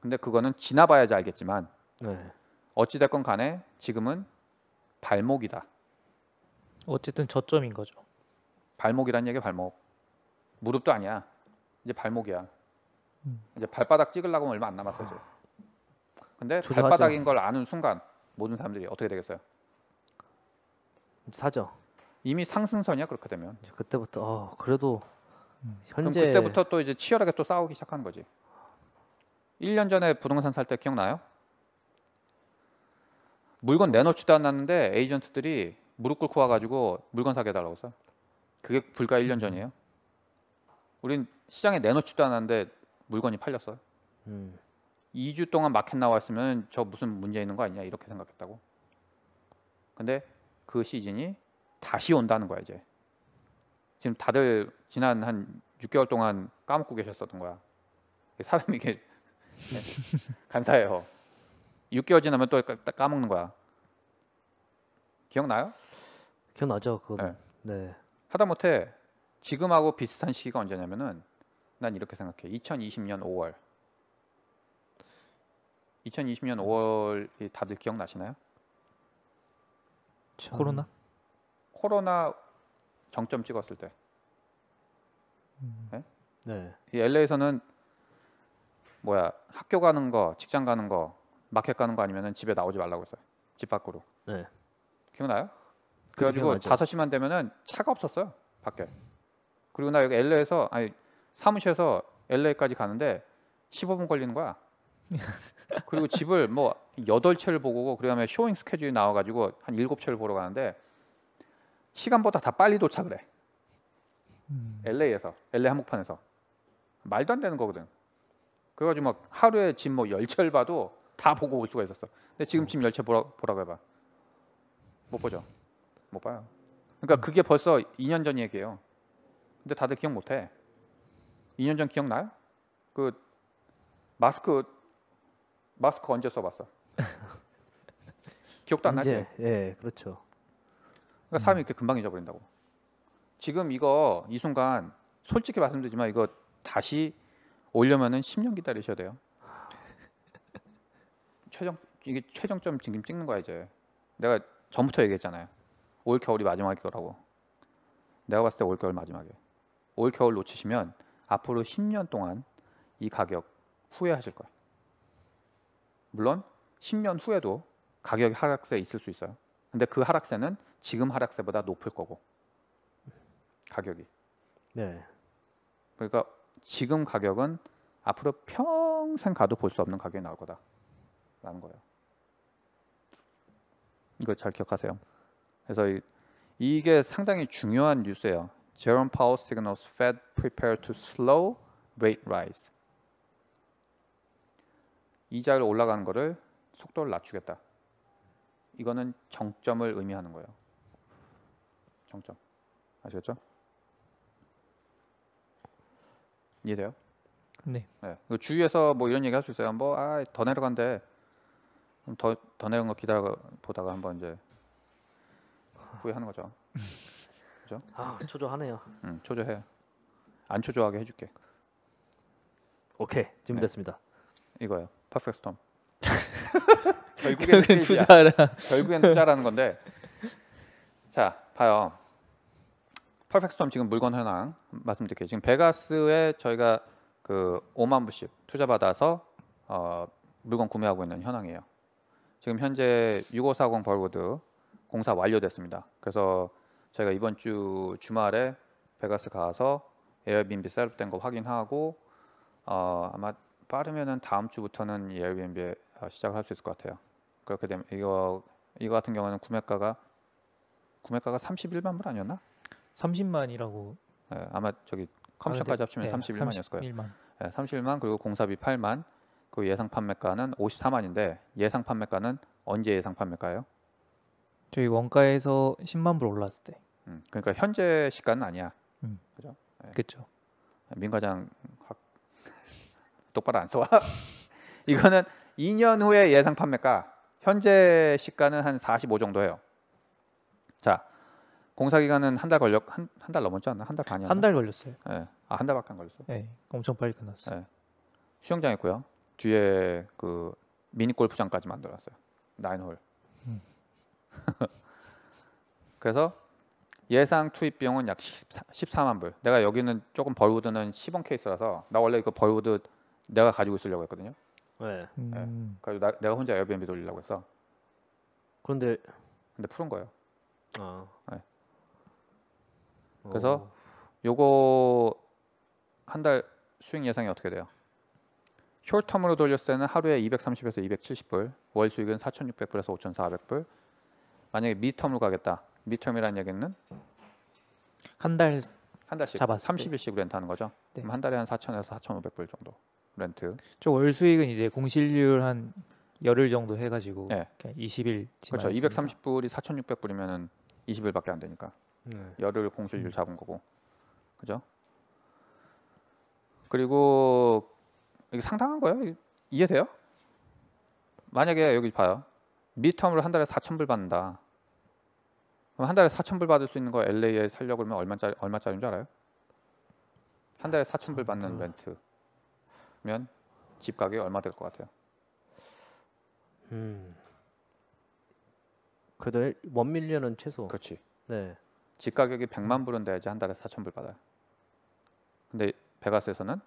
근데 그거는 지나봐야지 알겠지만 네. 어찌 됐건 간에 지금은 발목이다. 어쨌든 저점인 거죠. 발목이란 얘기 발목. 무릎도 아니야. 이제 발목이야. 음. 이제 발바닥 찍으려고 하면 얼마 안 남았어 이제. 아. 근데 조사하죠. 발바닥인 걸 아는 순간 모든 사람들이 어떻게 되겠어요? 사죠. 이미 상승선이야 그렇게 되면. 그때부터 어, 그래도 음. 현재 그럼 그때부터 또 이제 치열하게 또 싸우기 시작한 거지. 1년 전에 부동산 살 때 기억나요? 물건 내놓지도 않았는데 에이전트들이 무릎 꿇고 와가지고 물건 사게 해달라고 써. 그게 불과 1년 음. 전이에요. 우린 시장에 내놓지도 않았는데 물건이 팔렸어요. 음. 2주 동안 마켓 나왔으면 저 무슨 문제 있는 거 아니냐 이렇게 생각했다고. 근데 그 시즌이 다시 온다는 거야 이제. 지금 다들 지난 한 6개월 동안 까먹고 계셨었던 거야. 사람이 이게 간사해요. 6개월 지나면 또 까먹는 거야. 기억나요? 기억나죠. 그거. 네. 네. 하다못해 지금하고 비슷한 시기가 언제냐면은 난 이렇게 생각해. 2020년 5월. 2020년 5월 다들 기억나시나요? 참... 코로나? 코로나 정점 찍었을 때. 네? 네. 이 LA에서는 뭐야 학교 가는 거, 직장 가는 거, 마켓 가는 거 아니면은 집에 나오지 말라고 했어요. 집 밖으로. 네. 기억나요? 그래가지고 다섯 시만 되면은 차가 없었어요 밖에. 그리고 나 여기 LA에서 아니 사무실에서 LA까지 가는데 15분 걸리는 거야. 그리고 집을 뭐 여덟 채를 보고 그다음에 쇼잉 스케줄이 나와가지고 한 일곱 채를 보러 가는데 시간보다 다 빨리 도착을 해. 음. LA에서 LA 한복판에서 말도 안 되는 거거든. 그래가지고 막 하루에 지뭐 열차를 봐도 다 보고 올 수가 있었어. 근데 지금 지금 음. 열차 보라, 보라고 해봐. 못 보죠. 못 봐요. 그러니까 음. 그게 벌써 2년 전 얘기예요. 근데 다들 기억 못 해. 2년 전 기억나요? 그 마스크 마스크 언제 써봤어? 기억도 안 나지? 예, 그렇죠. 그러니까 사람이 이렇게 금방 잊어버린다고. 지금 이거 이 순간 솔직히 말씀드리지만 이거 다시 올려면은 10년 기다리셔야 돼요. 최정 이게 최종점 지금 찍는 거야 이제. 내가 전부터 얘기했잖아요. 올 겨울이 마지막일 거라고. 내가 봤을 때올 겨울 마지막에. 올 겨울 놓치시면 앞으로 10년 동안 이 가격 후회하실 거예요. 물론 10년 후에도 가격이 하락세에 있을 수 있어요. 근데 그 하락세는 지금 하락세보다 높을 거고 가격이. 네. 그러니까 지금 가격은 앞으로 평생 가도 볼 수 없는 가격이 나올 거다라는 거예요. 이걸 잘 기억하세요. 그래서 이, 이게 상당히 중요한 뉴스예요. Jerome Powell signals Fed prepare to slow rate rise. 이자를 올라가는 거를 속도를 낮추겠다. 이거는 정점을 의미하는 거예요. 정점. 아시겠죠? 이해돼요? 네. 네. 그 주위에서 뭐 이런 얘기 할 수 있어요. 뭐, 아, 더 내려간대. 그 더, 더 내려간 거 기다려 보다가 한번 이제 후회하는 거죠. 그죠? 아, 초조하네요. 응, 초조해. 안 초조하게 해줄게. 오케이, 준비됐습니다. 네. 이거요 퍼펙트 스톰. 결국엔 투자라. 결국엔 투자라는 건데. 자, 봐요. 퍼펙 스톰 지금 물건 현황 말씀드릴게요. 지금 베가스에 저희가 그 5만 부씩 투자 받아서 어, 물건 구매하고 있는 현황이에요. 지금 현재 6540 벌고드 공사 완료됐습니다. 그래서 저희가 이번 주 주말에 베가스 가서 에어비앤비 셋업된 거 확인하고 어, 아마 빠르면은 다음 주부터는 에어비앤비 시작을 할 수 있을 것 같아요. 그렇게 되면 이거 이거 같은 경우는 구매가가 구매가가 31만 불 아니었나? 30만이라고. 예, 아마 저기 아, 컴퓨터까지 합치면 네, 31만이었을 거예요. 31만. 예, 31만 그리고 공사비 8만 그 예상 판매가는 54만인데 예상 판매가는 언제 예상 판매가예요? 저희 원가에서 10만 불 올랐을 때. 음, 그러니까 현재 시가는 아니야. 음. 그죠? 예. 그렇죠. 민과장 확 똑바로 안 써와. 이거는 2년 후에 예상 판매가 현재 시가는 한 45 정도예요. 자, 공사 기간은 한 달 걸렸 한한 달 넘었지 않나? 한달 반이었나? 한달 걸렸어요. 예. 네. 아, 한 달밖에 안 걸렸어. 예. 엄청 빨리 끝났어요. 네. 수영장 있고요. 뒤에 그 미니 골프장까지 만들었어요. 나인홀. 음. 그래서 예상 투입 비용은 약 14, 만 불. 내가 여기는 조금 벌우드는 10원 케이스라서 나 원래 이거 그 벌우드 내가 가지고 있으려고 했거든요. 네. 예. 음. 네. 그래서 나, 내가 혼자 에어비앤비 돌리려고 했어. 그런데 근데 푸른 거예요. 아. 네. 어. 그래서 요거 한 달 수익 예상이 어떻게 돼요? 쇼 숄텀으로 돌렸을 때는 하루에 230에서 270불, 월 수익은 4,600불에서 5,400불. 만약에 미텀으로 가겠다. 미텀이라는 얘기는 한 달 한 달씩 잡았을 30일씩 렌트하는 거죠. 네. 그럼 한 달에 한 4,000에서 4,500불 정도 렌트. 저월 수익은 이제 공실률 한 열흘 정도 해가지고 네. 20일 그렇죠. 230불이 4,600불이면은 20일밖에 안 되니까 네. 열흘 공휴일 음. 잡은 거고 그죠? 그리고 이게 상당한 거예요. 이해돼요? 만약에 여기 봐요. 미텀로한 달에 4천 불 받는다. 그럼 한 달에 4천 불 받을 수 있는 거 LA에 살려고 그러면 얼마짜리 얼마짜리인 줄 알아요? 한 달에 4천 불 받는 음. 렌트면 집 가격이 얼마 될 것 같아요? 음. 그들 원 밀리언은 최소. 그렇지. 네. 집 가격이 100만 불은 돼야지 한 달에 4천 불 받아요. 근데 베가스에서는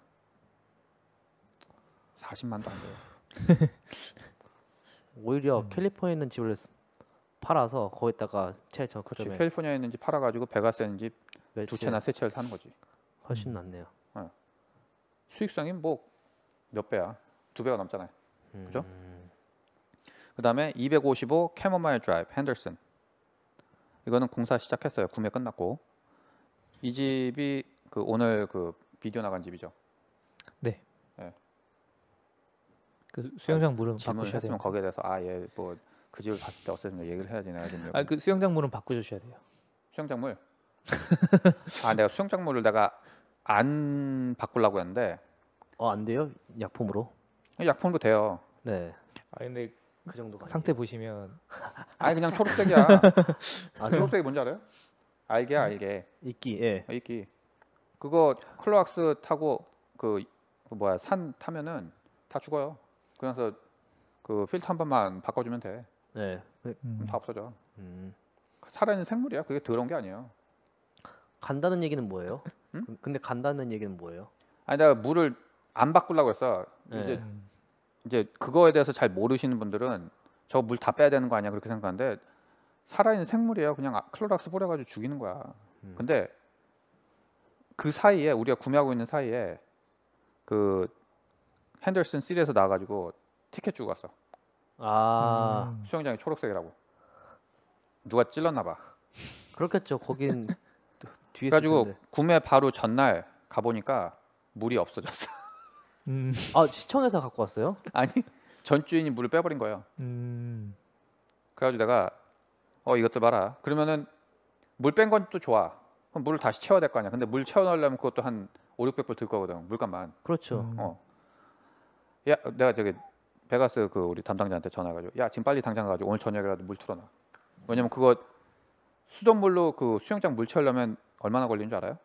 40만도 안 돼요. 오히려 음. 캘리포니아에 있는 집을 팔아서 거기다가 최저 그렇지 캘리포니아에 있는 집 팔아가지고 베가스에 있는 집 두 채나 세 채를 사는 거지. 훨씬 음. 낫네요. 네. 수익성이 뭐 몇 배야? 두 배가 넘잖아요. 음. 그죠? 그 다음에 255 캐모마일 드라이브 핸들슨 이거는 공사 시작했어요. 구매 끝났고 이 집이 그 오늘 그 비디오 나간 집이죠. 네. 네. 그 수영장 물은 바꾸셔야 돼요. 거기에 대해서 아예뭐 그 집을 봤을 때 어쨌든 얘기를 해야 되나 지금. 아그 수영장 물은 바꾸셔야 돼요. 수영장 물? 아 내가 수영장 물을 내가 안 바꾸려고 했는데. 어안 돼요? 약품으로? 약품도 돼요. 네. 아 근데 그 정도가 상태 아니에요. 보시면 아니 그냥 초록색이야. 아, 초록색이 뭔지 알아요? 알게 음. 알게. 이끼 예. 아, 이끼. 그거 클로악스 타고 그, 그 뭐야 산 타면은 다 죽어요. 그래서 그 필터 한 번만 바꿔주면 돼. 네. 음. 다 없어져. 음. 그 살아있는 생물이야. 그게 더러운 게 아니에요. 간다는 얘기는 뭐예요? 음? 근데 간다는 얘기는 뭐예요? 아니 내가 물을 안 바꾸려고 했어. 네. 이제 음. 이제 그거에 대해서 잘 모르시는 분들은 저 물 다 빼야 되는 거 아니야 그렇게 생각하는데 살아있는 생물이에요. 그냥 아, 클로락스 뿌려가지고 죽이는 거야. 음. 근데 그 사이에 우리가 구매하고 있는 사이에 그 핸들슨 시리에서 나와가지고 티켓 주고 갔어. 아 음. 수영장이 초록색이라고. 누가 찔렀나 봐. 그렇겠죠. 거긴 뒤에. 그래가지고 구매 바로 전날 가 보니까 물이 없어졌어. 음. 아 시청에서 갖고 왔어요? 아니 전 주인이 물을 빼버린 거예요. 음. 그래가지고 내가 어 이것들 봐라. 그러면은 물 뺀 건 또 좋아. 그럼 물을 다시 채워야 될 거 아니야. 근데 물 채워넣으려면 그것도 한 5, 600불 들 거거든. 물값만. 그렇죠. 음. 어. 야 내가 저기 베가스 그 우리 담당자한테 전화해가지고 야 지금 빨리 당장 가가지고 오늘 저녁이라도 물 틀어놔. 왜냐면 그거 수돗물로 그 수영장 물 채우려면 얼마나 걸리는 줄 알아요?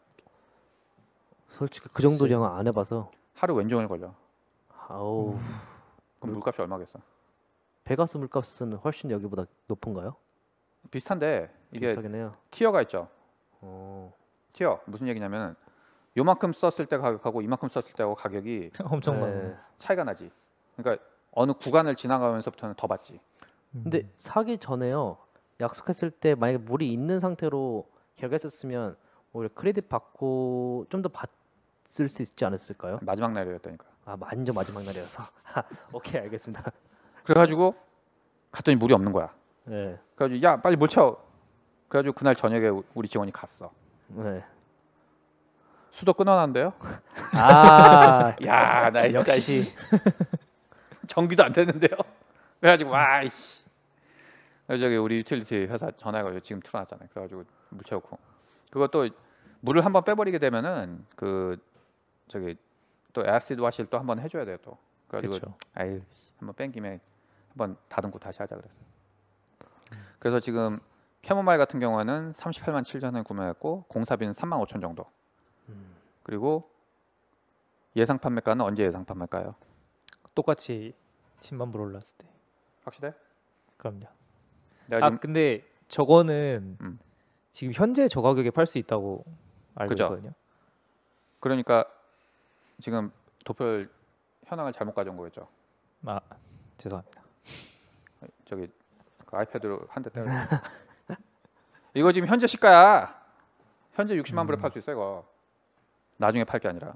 솔직히 그 정도량은 안 해봐서 하루 왼종일 걸려. 아우. 음. 그럼 물값이 얼마겠어? 베가스 물값은 훨씬 여기보다 높은가요? 비슷한데 이게 비슷하긴 해요. 티어가 있죠. 어. 티어 무슨 얘기냐면 요만큼 썼을 때 가격하고 이만큼 썼을 때하고 가격이 엄청 많네. 네, 차이가 나지. 그러니까 어느 구간을 지나가면서부터는 더 받지. 음. 근데 사기 전에요. 약속했을 때 만약에 물이 있는 상태로 결제했었으면 오히려 크레딧 받고 좀더받 쓸수 있지 않았을까요? 마지막 날이었다니까아 완전 마지막 날이어서 오케이 알겠습니다. 그래가지고 갔더니 물이 없는 거야. 네. 그래가지고 야 빨리 물 채워. 그래가지고 그날 저녁에 우리 직원이 갔어. 네. 수도 끊어놨는데요. 아, 야, 나 진짜 역 전기도 안 됐는데요. 그래가지고 와, 이씨. 저기 우리 유틸리티 회사 전화해가지고 지금 틀어놨잖아요. 그래가지고 물 채우고 그것도 물을 한번 빼버리게 되면은 그 저기 또 에아시드 와실 또 한번 해줘야 돼요 또. 그래가지고 아유 한번 뺀 김에 한번 다듬고 다시 하자 그래서 그래서 지금 캐모마일 같은 경우에는 38만 7천 원에 구매했고 공사비는 3만 5천 정도. 그리고 예상 판매가는 언제 예상 판매가요? 똑같이 10만 불 올랐을 때. 확실해? 그럼요. 아 지금... 근데 저거는 음. 지금 현재 저 가격에 팔 수 있다고 알고 그죠? 있거든요. 그러니까 지금 도표 현황을 잘못 가져온 거겠죠아 죄송합니다. 저기 그 아이패드로 한대 때려. 이거 지금 현재 시가야. 현재 60만 불에 팔 수 있어 이거. 나중에 팔 게 아니라.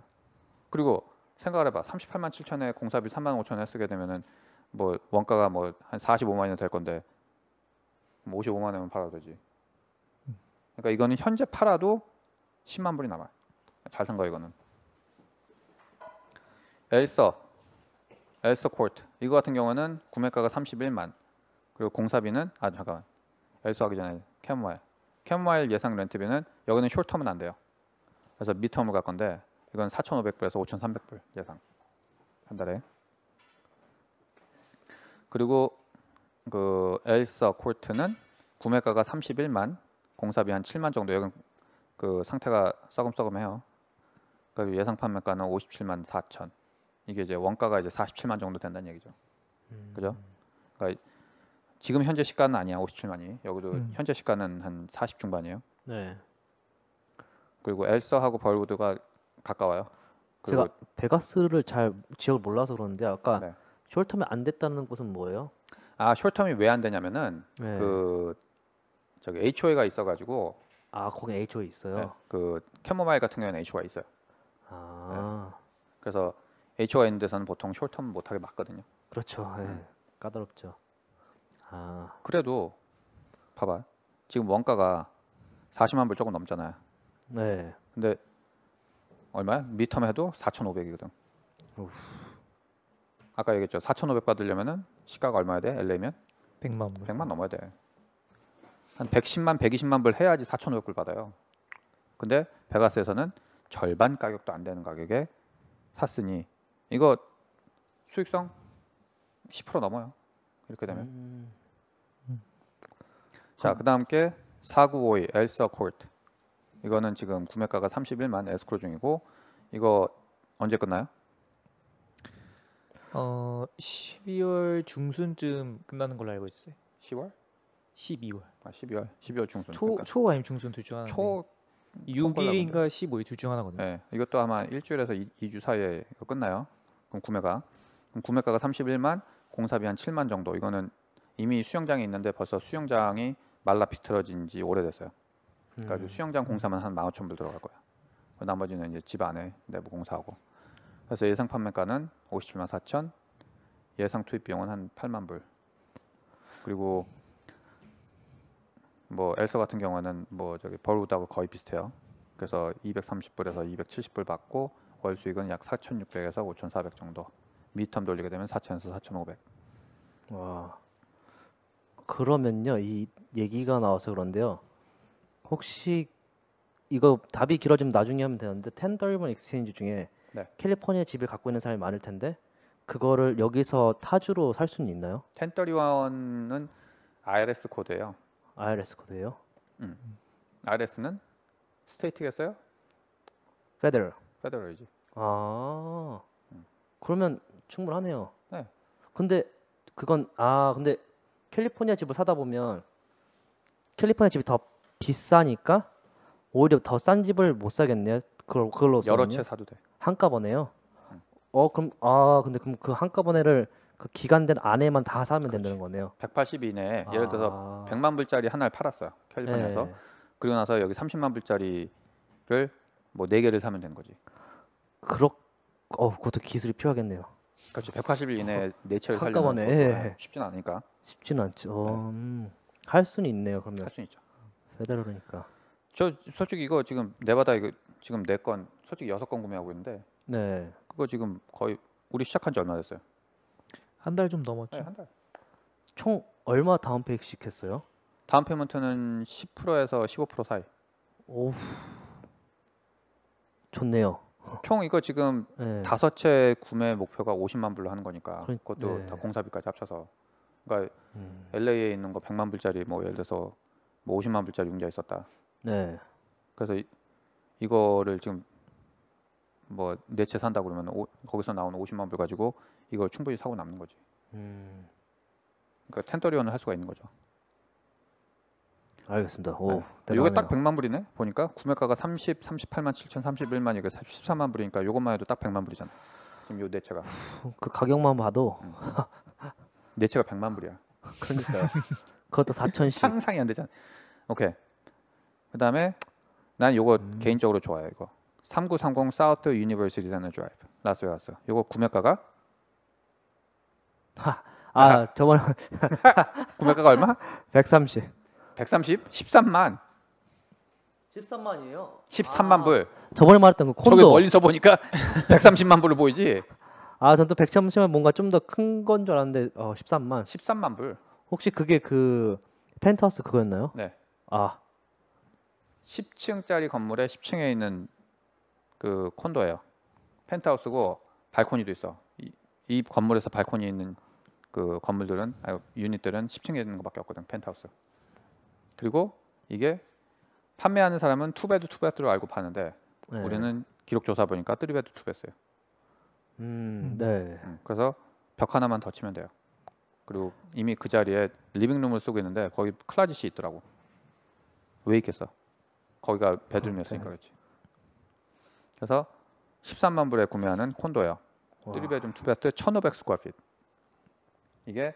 그리고 생각을 해봐. 38만 7천에 공사비 3만 5천에 쓰게 되면은 뭐 원가가 뭐한 45만 이될 건데 뭐 55만 원면 팔아도 되지. 그러니까 이거는 현재 팔아도 10만 불이 남아. 잘 산 거 이거는. 엘서, 엘서 콜트 이거 같은 경우는 구매가가 31만 그리고 공사비는 아 잠깐만 엘서 하기 전에 캠마일 캠마일 예상 렌트비는 여기는 숄텀은 안 돼요 그래서 미텀을 갈 건데 이건 4,500불에서 5,300불 예상 한 달에 그리고 그 엘서 콜트는 구매가가 31만 공사비 한 7만 정도 여긴 그 상태가 썩음썩음해요 그리고 예상 판매가는 57만 4천 이게 이제 원가가 이제 47만 정도 된다는 얘기죠. 음. 그죠? 그러니까 지금 현재 시가는 아니야 57만이. 여기도 음. 현재 시가는 한 40 중반이에요. 네. 그리고 엘서하고 벌우드가 가까워요. 제가 베가스를 잘 지역을 몰라서 그러는데 아까 네. 숄텀이 안 됐다는 곳은 뭐예요? 아 숄텀이 왜 안 되냐면은 네. 그 저기 HOA가 있어가지고 아 거기 HOA 있어요. 네, 그 캐모마일 같은 경우에는 HOA 있어요. 아 네. 그래서 H가 있인 데서는 보통 숄텀 못하게 막거든요. 그렇죠. 예. 음. 까다롭죠. 아. 그래도 봐봐. 지금 원가가 40만 불 조금 넘잖아요. 네. 근데 얼마야? 미텀 해도 4,500이거든. 오우. 아까 얘기했죠. 4,500 받으려면은 시가가 얼마야 돼? LA면? 100만 불. 100만 넘어야 돼. 한 110만, 120만 불 해야지 4,500불 받아요. 근데 베가스에서는 절반 가격도 안 되는 가격에 샀으니 이거 수익성 10% 넘어요. 이렇게 되면. 음. 자, 그다음 게4952 엘서 콜트. 이거는 지금 구매가가 31만 에스크로 중이고 이거 언제 끝나요? 어 12월 중순쯤 끝나는 걸로 알고 있어요. 10월? 12월. 아 12월. 12월 중순. 초, 그러니까. 초 아니면 중순 둘 중 하나. 초 6일인가 15일 둘 중 하나거든요. 네, 이것도 아마 일주일에서 2, 주 사이에 끝나요. 그럼 구매가 그럼 구매가가 31만, 공사비 한 7만 정도. 이거는 이미 수영장이 있는데 벌써 수영장이 말라 비틀어진 지 오래됐어요. 그러니까 음. 수영장 공사만 한 15,000불 들어갈 거야. 그 나머지는 이제 집 안에 내부 공사하고. 그래서 예상 판매가는 57만 4천, 예상 투입 비용은 한 8만 불. 그리고 뭐 엘서 같은 경우는 뭐 저기 벌우다고 거의 비슷해요. 그래서 230불에서 270불 받고 월 수익은 약 4,600에서 5,400 정도. 미텀 돌리게 되면 4,000에서 4,500. 와. 그러면요. 이 얘기가 나와서 그런데요. 혹시 이거 답이 길어지면 나중에 하면 되는데 텐더리번 익스체인지 중에 네. 캘리포니아 집을 갖고 있는 사람이 많을 텐데 그거를 여기서 타주로 살 수는 있나요? 텐더리원은 IRS 코드예요. IRS 코드예요? 음. IRS는 스테이트겠어요? 페더럴. 페더러이지. 아 음. 그러면 충분하네요. 네. 근데 그건 아 근데 캘리포니아 집을 사다 보면 캘리포니아 집이 더 비싸니까 오히려 더 싼 집을 못 사겠네요. 그걸 그걸로 여러 채 사도 돼. 한꺼번에요. 음. 어 그럼 아 근데 그럼 그 한꺼번에를 그 기간된 안에만 다 사면 그렇지. 된다는 거네요. 180 이내 아. 예를 들어서 100만 불짜리 하나를 팔았어요 캘리포니아에서 네. 그리고 나서 여기 30만 불짜리를 뭐네 개를 사면 되는 거지. 그렇 어 그것도 기술이 필요하겠네요. 그렇죠. 180일 이내 내체를 살리는 거 쉽진 않으니까. 쉽진 않죠. 어, 음, 할 수는 있네요. 그러면 할 수는 있죠. 페달러니까. 저 솔직히 이거 지금 네바다 이거 그 지금 네건 솔직히 여섯 건 구매하고 있는데. 네. 그거 지금 거의 우리 시작한 지 얼마 됐어요? 한 달 좀 넘었죠. 네, 한 달. 총 얼마 다운 페이씩 했어요? 다운 페이먼트는 10%에서 15% 사이. 오우. 좋네요. 총 이거 지금 예. 다섯 채 구매 목표가 50만 불로 하는 거니까 그 그것도 네. 다 공사비까지 합쳐서 그러니까 음, LA에 있는 거 100만 불짜리 뭐 예를 들어서 뭐 50만 불짜리 융자 있었다. 네. 그래서 이, 거를 지금 뭐 네 채 산다 그러면 오- 거기서 나오는 50만 불 가지고 이걸 충분히 사고 남는 거지. 음, 그러니까 텐더리온을 할 수가 있는 거죠. 알겠습니다. 오, 네. 이게 딱 100만 불이네. 보니까 구매가가 30, 38만 7천, 31만 이게 13만 불이니까 이것만 해도 딱 100만 불이잖아. 지금 요 내체가. 그 가격만 봐도 응. 음. 내체가 100만 불이야. 그러니까 그것도 4천씩. 상상이 안 되잖아. 오케이. 그다음에 난 요거 음. 개인적으로 좋아요, 이거. 3930 사우트 유니버시티 센터 드라이브. 라스베가스. 요거 구매가가 하, 아, 저번에 구매가가 얼마? 130. 130? 13만. 13만이에요. 13만 아, 불. 저번에 말했던 그 콘도. 저기 멀리서 보니까 130만 불로 보이지. 아, 전또 130만 뭔가 좀 더 큰 건 줄 알았는데 어, 13만. 13만 불. 혹시 그게 그 펜트하우스 그거였나요? 네. 아. 10층짜리 건물에 10층에 있는 그 콘도예요. 펜트하우스고 발코니도 있어. 이, 이 건물에서 발코니 있는 그 건물들은 아유, 유닛들은 10층에 있는 거밖에 없거든. 펜트하우스. 그리고 이게 판매하는 사람은 투배드 투배드로 알고 파는데 네. 우리는 기록 조사 보니까 뜨리배드 투배스예요. 음, 음, 네. 음, 그래서 벽 하나만 더 치면 돼요. 그리고 이미 그 자리에 리빙룸을 쓰고 있는데 거기 클라지시 있더라고. 왜 있겠어? 거기가 베드룸이었으니까 그렇지. 그래서 13만 불에 구매하는 콘도예요. 1베드룸 2베드 1,500 스퀘어핏. 이게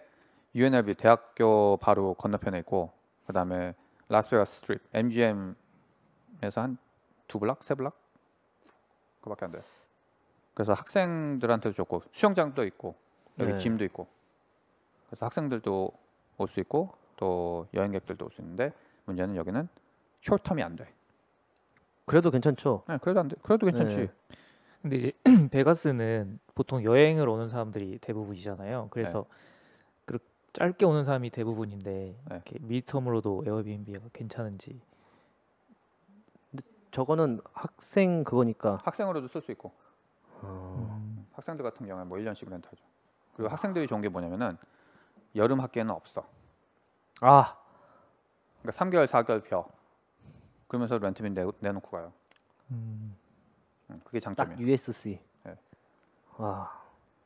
UNLV 대학교 바로 건너편에 있고 그다음에 라스베가스 스트립 MGM에서 한 두 블락, 세 블락 그밖에 안 돼요. 그래서 학생들한테도 좋고 수영장도 있고 여기 네. 짐도 있고 그래서 학생들도 올 수 있고 또 여행객들도 올 수 있는데 문제는 여기는 쇼트텀이안 돼. 그래도 괜찮죠. 네, 그래도 안 돼. 그래도 괜찮지. 네. 근데 이제 베가스는 보통 여행을 오는 사람들이 대부분이잖아요. 그래서 네. 짧게 오는 사람이 대부분인데 네. 이렇게 미드텀으로도 에어비앤비가 괜찮은지 저거는 학생 그거니까 학생으로도 쓸 수 있고 어. 음. 학생들 같은 경우에 뭐 1년씩 렌트하죠 그리고 아. 학생들이 좋은 게 뭐냐면은 여름 학기에는 없어 아 그러니까 3개월 4개월 벼 그러면서 렌트비 내, 내놓고 가요 음. 음 그게 장점이에요 딱 USC 네. 와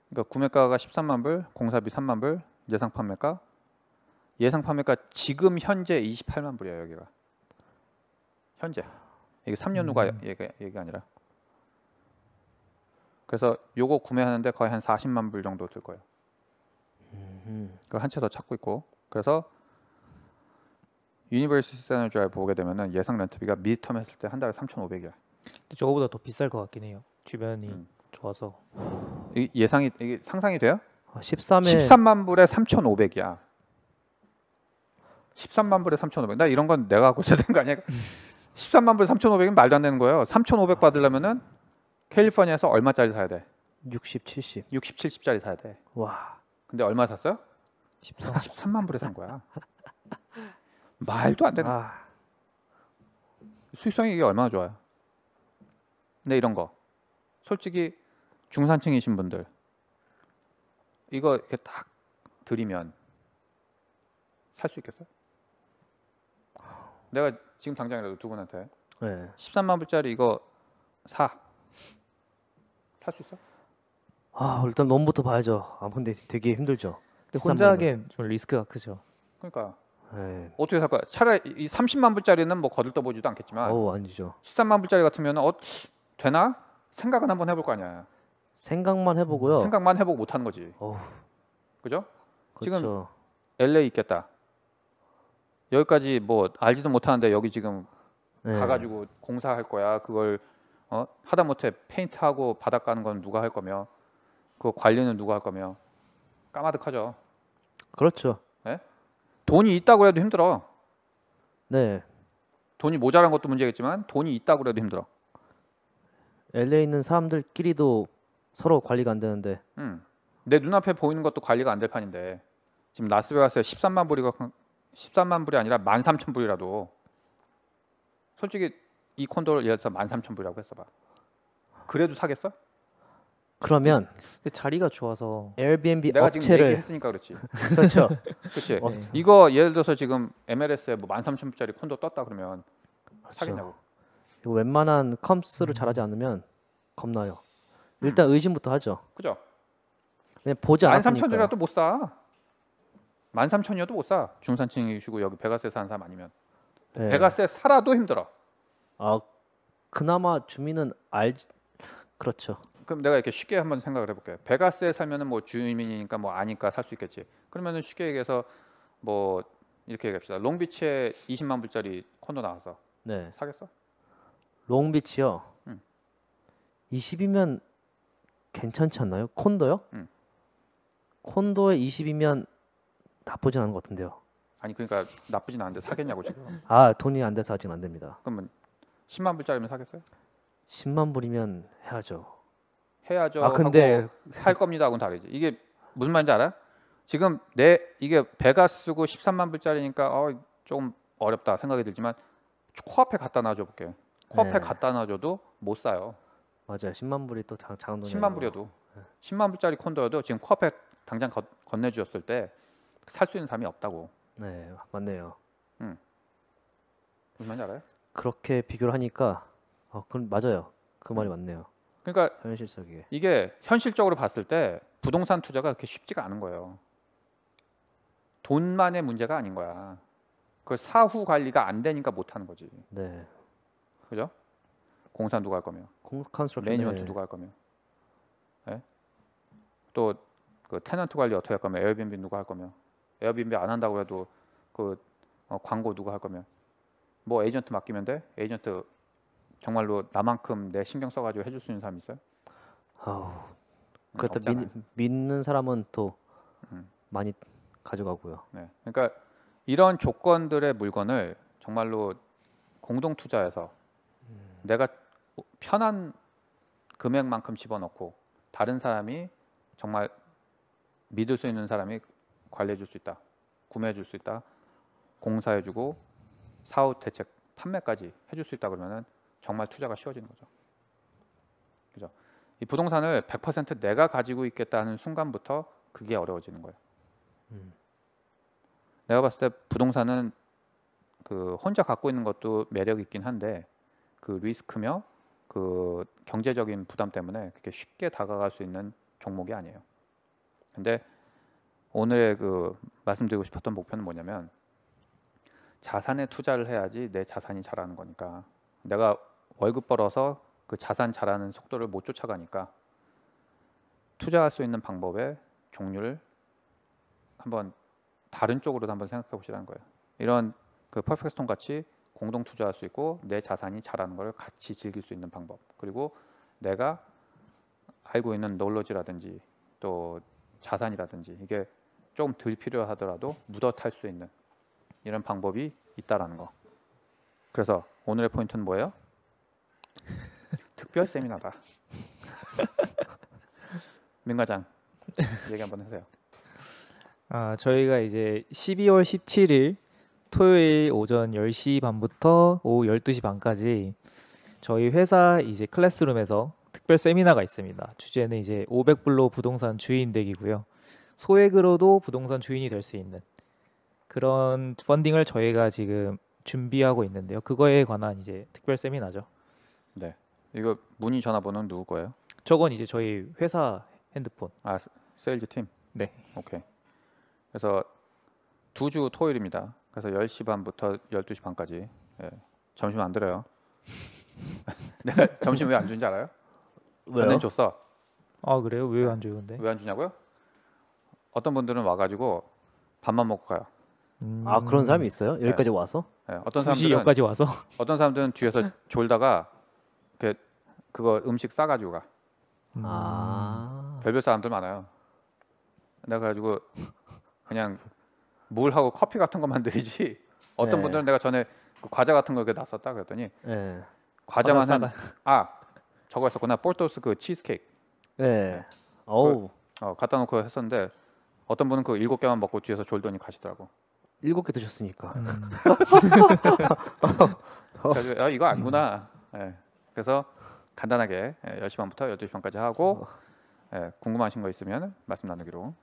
그러니까 구매가가 13만 불 공사비 3만 불 예상 판매가 예상 판매가 지금 현재 28만 불이야 여기가 현재 이게 3년 음. 후가 얘기, 얘기 아니라 그래서 요거 구매하는데 거의 한 40만 불 정도 들 거예요 음. 그한채 더 찾고 있고 그래서 유니버스 시스템을 보게 되면은 예상 렌트비가 미드텀 했을 때 한 달에 3,500이야 근데 저거보다 더 비쌀 것 같긴 해요 주변이 음. 좋아서 이, 예상이 이게 상상이 돼요? 13에 어, 13만 불에 3,500이야. 13만 불에 3,500. 나 이런 건 내가 하고 있어야 되는 거 아니야? 13만 불에 3,500이면 말도 안 되는 거예요. 3,500 받으려면은 캘리포니아에서 얼마짜리 사야 돼? 60, 70. 60, 70짜리 사야 돼. 와. 근데 얼마 샀어요? 13. 13만 아, 불에 산 거야. 말도 안 되는. 거야. 아. 수익성이 이게 얼마나 좋아요. 근데 이런 거. 솔직히 중산층이신 분들 이거 이렇게 딱 드리면 살 수 있겠어요? 내가 지금 당장이라도 두 분한테 네. 13만 불짜리 이거 사. 살 수 있어? 아 일단 론부터 봐야죠. 아 근데 되게 힘들죠. 근데 혼자 하기엔 좀 리스크가 크죠. 그러니까 네. 어떻게 살 거야? 차라리 이 30만 불짜리는 뭐 거들떠보지도 않겠지만 어 아니죠. 13만 불짜리 같으면 어 되나? 생각은 한번 해볼 거 아니야. 생각만 해보고요. 생각만 해보고 못하는 거지. 그죠? 지금 LA 그렇죠. 있겠다. 여기까지 뭐 알지도 못하는데 여기 지금 네. 가가지고 공사할 거야. 그걸 어? 하다못해 페인트하고 바닥 가는 건 누가 할 거며 그 관리는 누가 할 거며 까마득하죠. 그렇죠. 네? 돈이 있다고 해도 힘들어. 네. 돈이 모자란 것도 문제겠지만 돈이 있다고 해도 힘들어. LA는 사람들끼리도 서로 관리가 안 되는데. 음. 내 눈앞에 보이는 것도 관리가 안 될 판인데 지금 라스베가스에 13만 불이가 13만 불이 아니라 13,000 불이라도 솔직히 이 콘도를 예를 들어서 13,000 불이라고 했어봐. 그래도 사겠어? 그러면 음. 자리가 좋아서 에어비앤비 내가 업체를... 지금 얘기했으니까 그렇지. 그렇죠. 그렇지. 어, 이거 예를 들어서 지금 MLS에 뭐 13,000불짜리 콘도 떴다 그러면 사겠냐고. 그렇죠. 웬만한 컴스를 음. 잘하지 않으면 겁나요. 일단 음. 의심부터 하죠. 그죠? 그냥 보지 않았으니까. 13,000이라도 못 사. 13,000이어도 못 사. 중산층이시고 여기 베가스에 사는 사람 아니면 네. 베가스에 살아도 힘들어. 아 그나마 주민은 알 그렇죠. 그럼 내가 이렇게 쉽게 한번 생각을 해볼게요. 베가스에 살면은 뭐 주민이니까 뭐 아니까 살 수 있겠지. 그러면은 쉽게 얘기해서 뭐 이렇게 얘기합시다. 롱비치에 20만 불짜리 콘도 나와서 네. 사겠어? 롱비치요. 음. 20이면 괜찮지 않나요? 콘도요? 음. 콘도에 20이면 나쁘진 않은 것 같은데요. 아니 그러니까 나쁘진 않은데 사겠냐고 지금. 아 돈이 안 돼서 아직 안 됩니다. 그러면 10만 불짜리면 사겠어요? 10만 불이면 해야죠. 해야죠. 아 근데 살 겁니다 하고는 다르지. 이게 무슨 말인지 알아? 지금 내 이게 베가스고 13만 불짜리니까 어, 조금 어렵다 생각이 들지만 코앞에 갖다 놔줘 볼게. 코앞에 네. 갖다 놔줘도 못 사요. 맞아요. 10만 불이 또 장, 작은 돈이 10만 불이어도 네. 예. 10만 불짜리 콘도여도 지금 코앞에 당장 거, 건네주었을 때 살 수 있는 사람이 없다고. 네, 맞네요. 음. 무슨 말인지 알아요? 그렇게 비교를 하니까 어, 그럼 맞아요. 그 말이 음. 맞네요. 그러니까 현실적이게 이게 현실적으로 봤을 때 부동산 투자가 그렇게 쉽지가 않은 거예요. 돈만의 문제가 아닌 거야. 그 사후 관리가 안 되니까 못 하는 거지. 네. 그죠? 공사 누가 할 거며? 컨스트 매니지먼트 누가 할 거며? 예? 또그 테넌트 관리 어떻게 할 거며? 에어비앤비 누가 할 거며? 에어비앤비 안 한다고 해도 그 어, 광고 누가 할 거며? 뭐 에이전트 맡기면 돼? 에이전트 정말로 나만큼 내 신경 써가지고 해줄 수 있는 사람 있어요? 아우 음, 그렇다 없 믿, 는 사람은 또 음. 많이 가져가고요. 네, 그러니까 이런 조건들의 물건을 정말로 공동 투자해서 음. 내가 편한 금액만큼 집어넣고 다른 사람이 정말 믿을 수 있는 사람이 관리해 줄 수 있다. 구매해 줄 수 있다. 공사해 주고 사후 대책 판매까지 해줄 수 있다 그러면은 정말 투자가 쉬워지는 거죠. 그죠? 이 부동산을 100% 내가 가지고 있겠다는 순간부터 그게 어려워지는 거예요. 음. 내가 봤을 때 부동산은 그 혼자 갖고 있는 것도 매력 있긴 한데 그 리스크며 그 경제적인 부담 때문에 그렇게 쉽게 다가갈 수 있는 종목이 아니에요. 근데 오늘의 그 말씀드리고 싶었던 목표는 뭐냐면 자산에 투자를 해야지 내 자산이 자라는 거니까 내가 월급 벌어서 그 자산 자라는 속도를 못 쫓아가니까 투자할 수 있는 방법의 종류를 한번 다른 쪽으로도 한번 생각해 보시라는 거예요. 이런 그 퍼펙스톤 같이 공동 투자할 수 있고 내 자산이 자라는 걸 같이 즐길 수 있는 방법 그리고 내가 알고 있는 놀러지라든지 또 자산이라든지 이게 조금 덜 필요하더라도 묻어 탈 수 있는 이런 방법이 있다라는 거 그래서 오늘의 포인트는 뭐예요? 특별 세미나다 민과장 얘기 한번 해주세요 아, 저희가 이제 12월 17일 토요일 오전 10시 반부터 오후 12시 반까지 저희 회사 이제 클래스룸에서 특별 세미나가 있습니다. 주제는 이제 500불로 부동산 주인 되기고요. 소액으로도 부동산 주인이 될 수 있는 그런 펀딩을 저희가 지금 준비하고 있는데요. 그거에 관한 이제 특별 세미나죠. 네. 이거 문의 전화번호는 누구 거예요? 저건 이제 저희 회사 핸드폰. 아, 세일즈 팀. 네. 오케이. 그래서 두 주 토요일입니다. 그래서 10시 반부터 12시 반까지 예. 점심 안 드려요. 내가 네, 점심 왜 안 주는지 알아요? 왜요? 줬어. 아 그래요? 왜 안 줘요 근데? 왜 안 주냐고요? 어떤 분들은 와가지고 밥만 먹고 가요. 음... 아 그런 사람이 있어요? 네. 여기까지 와서? 예. 어떤 사람들은 여기까지 와서? 어떤 사람들은 뒤에서 졸다가 이 그거 음식 싸가지고 가. 음. 아. 별별 사람들 많아요. 내가 가지고 그냥 물하고 커피 같은 것만 드리지 어떤 네. 분들은 내가 전에 그 과자 같은 거 이렇게 놨었다 그랬더니 네. 과자만 한, 아 저거 했었구나 볼토스 그 치즈케이크 네. 어우 그, 어, 갖다 놓고 했었는데 어떤 분은 그 일곱 개만 먹고 뒤에서 졸더니 가시더라고 일곱 개 드셨으니까 음. 그 아, 이거 아니구나 네. 그래서 간단하게 10시반부터 예, 12시반까지 하고 어. 예, 궁금하신 거 있으면 말씀 나누기로.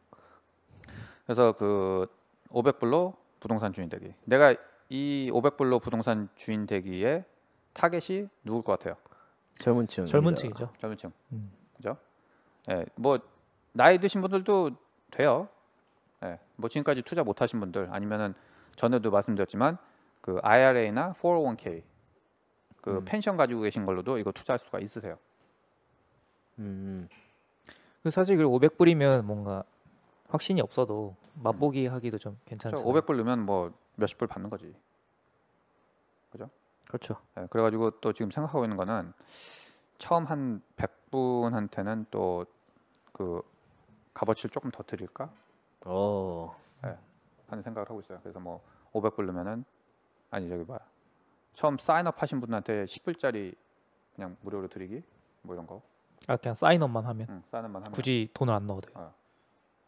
그래서 그 500불로 부동산 주인 되기. 내가 이 500불로 부동산 주인 되기에 타겟이 누굴 것 같아요? 젊은 층. 젊은 층이죠. 젊은 층. 음. 그죠? 예, 뭐 나이 드신 분들도 돼요. 예, 뭐 지금까지 투자 못 하신 분들 아니면은 전에도 말씀드렸지만 그 IRA나 401k 그 음. 펜션 가지고 계신 걸로도 이거 투자할 수가 있으세요. 음. 그 사실 그 500불이면 뭔가 확신이 없어도 맛보기 음. 하기도 좀 괜찮죠. 그렇죠. 500불 넣으면 뭐 몇십 불 받는 거지. 그죠? 그렇죠. 네, 그래가지고 또 지금 생각하고 있는 거는 처음 한 100분한테는 또그 값어치를 조금 더 드릴까? 어. 네, 하는 생각을 하고 있어요. 그래서 뭐 500불 넣으면은 아니 저기 뭐 처음 사인업 하신 분한테 10불짜리 그냥 무료로 드리기 뭐 이런 거. 아 그냥 사인업만 하면. 응, 사인업만 하면. 굳이 돈을 안 넣어도 돼요. 어.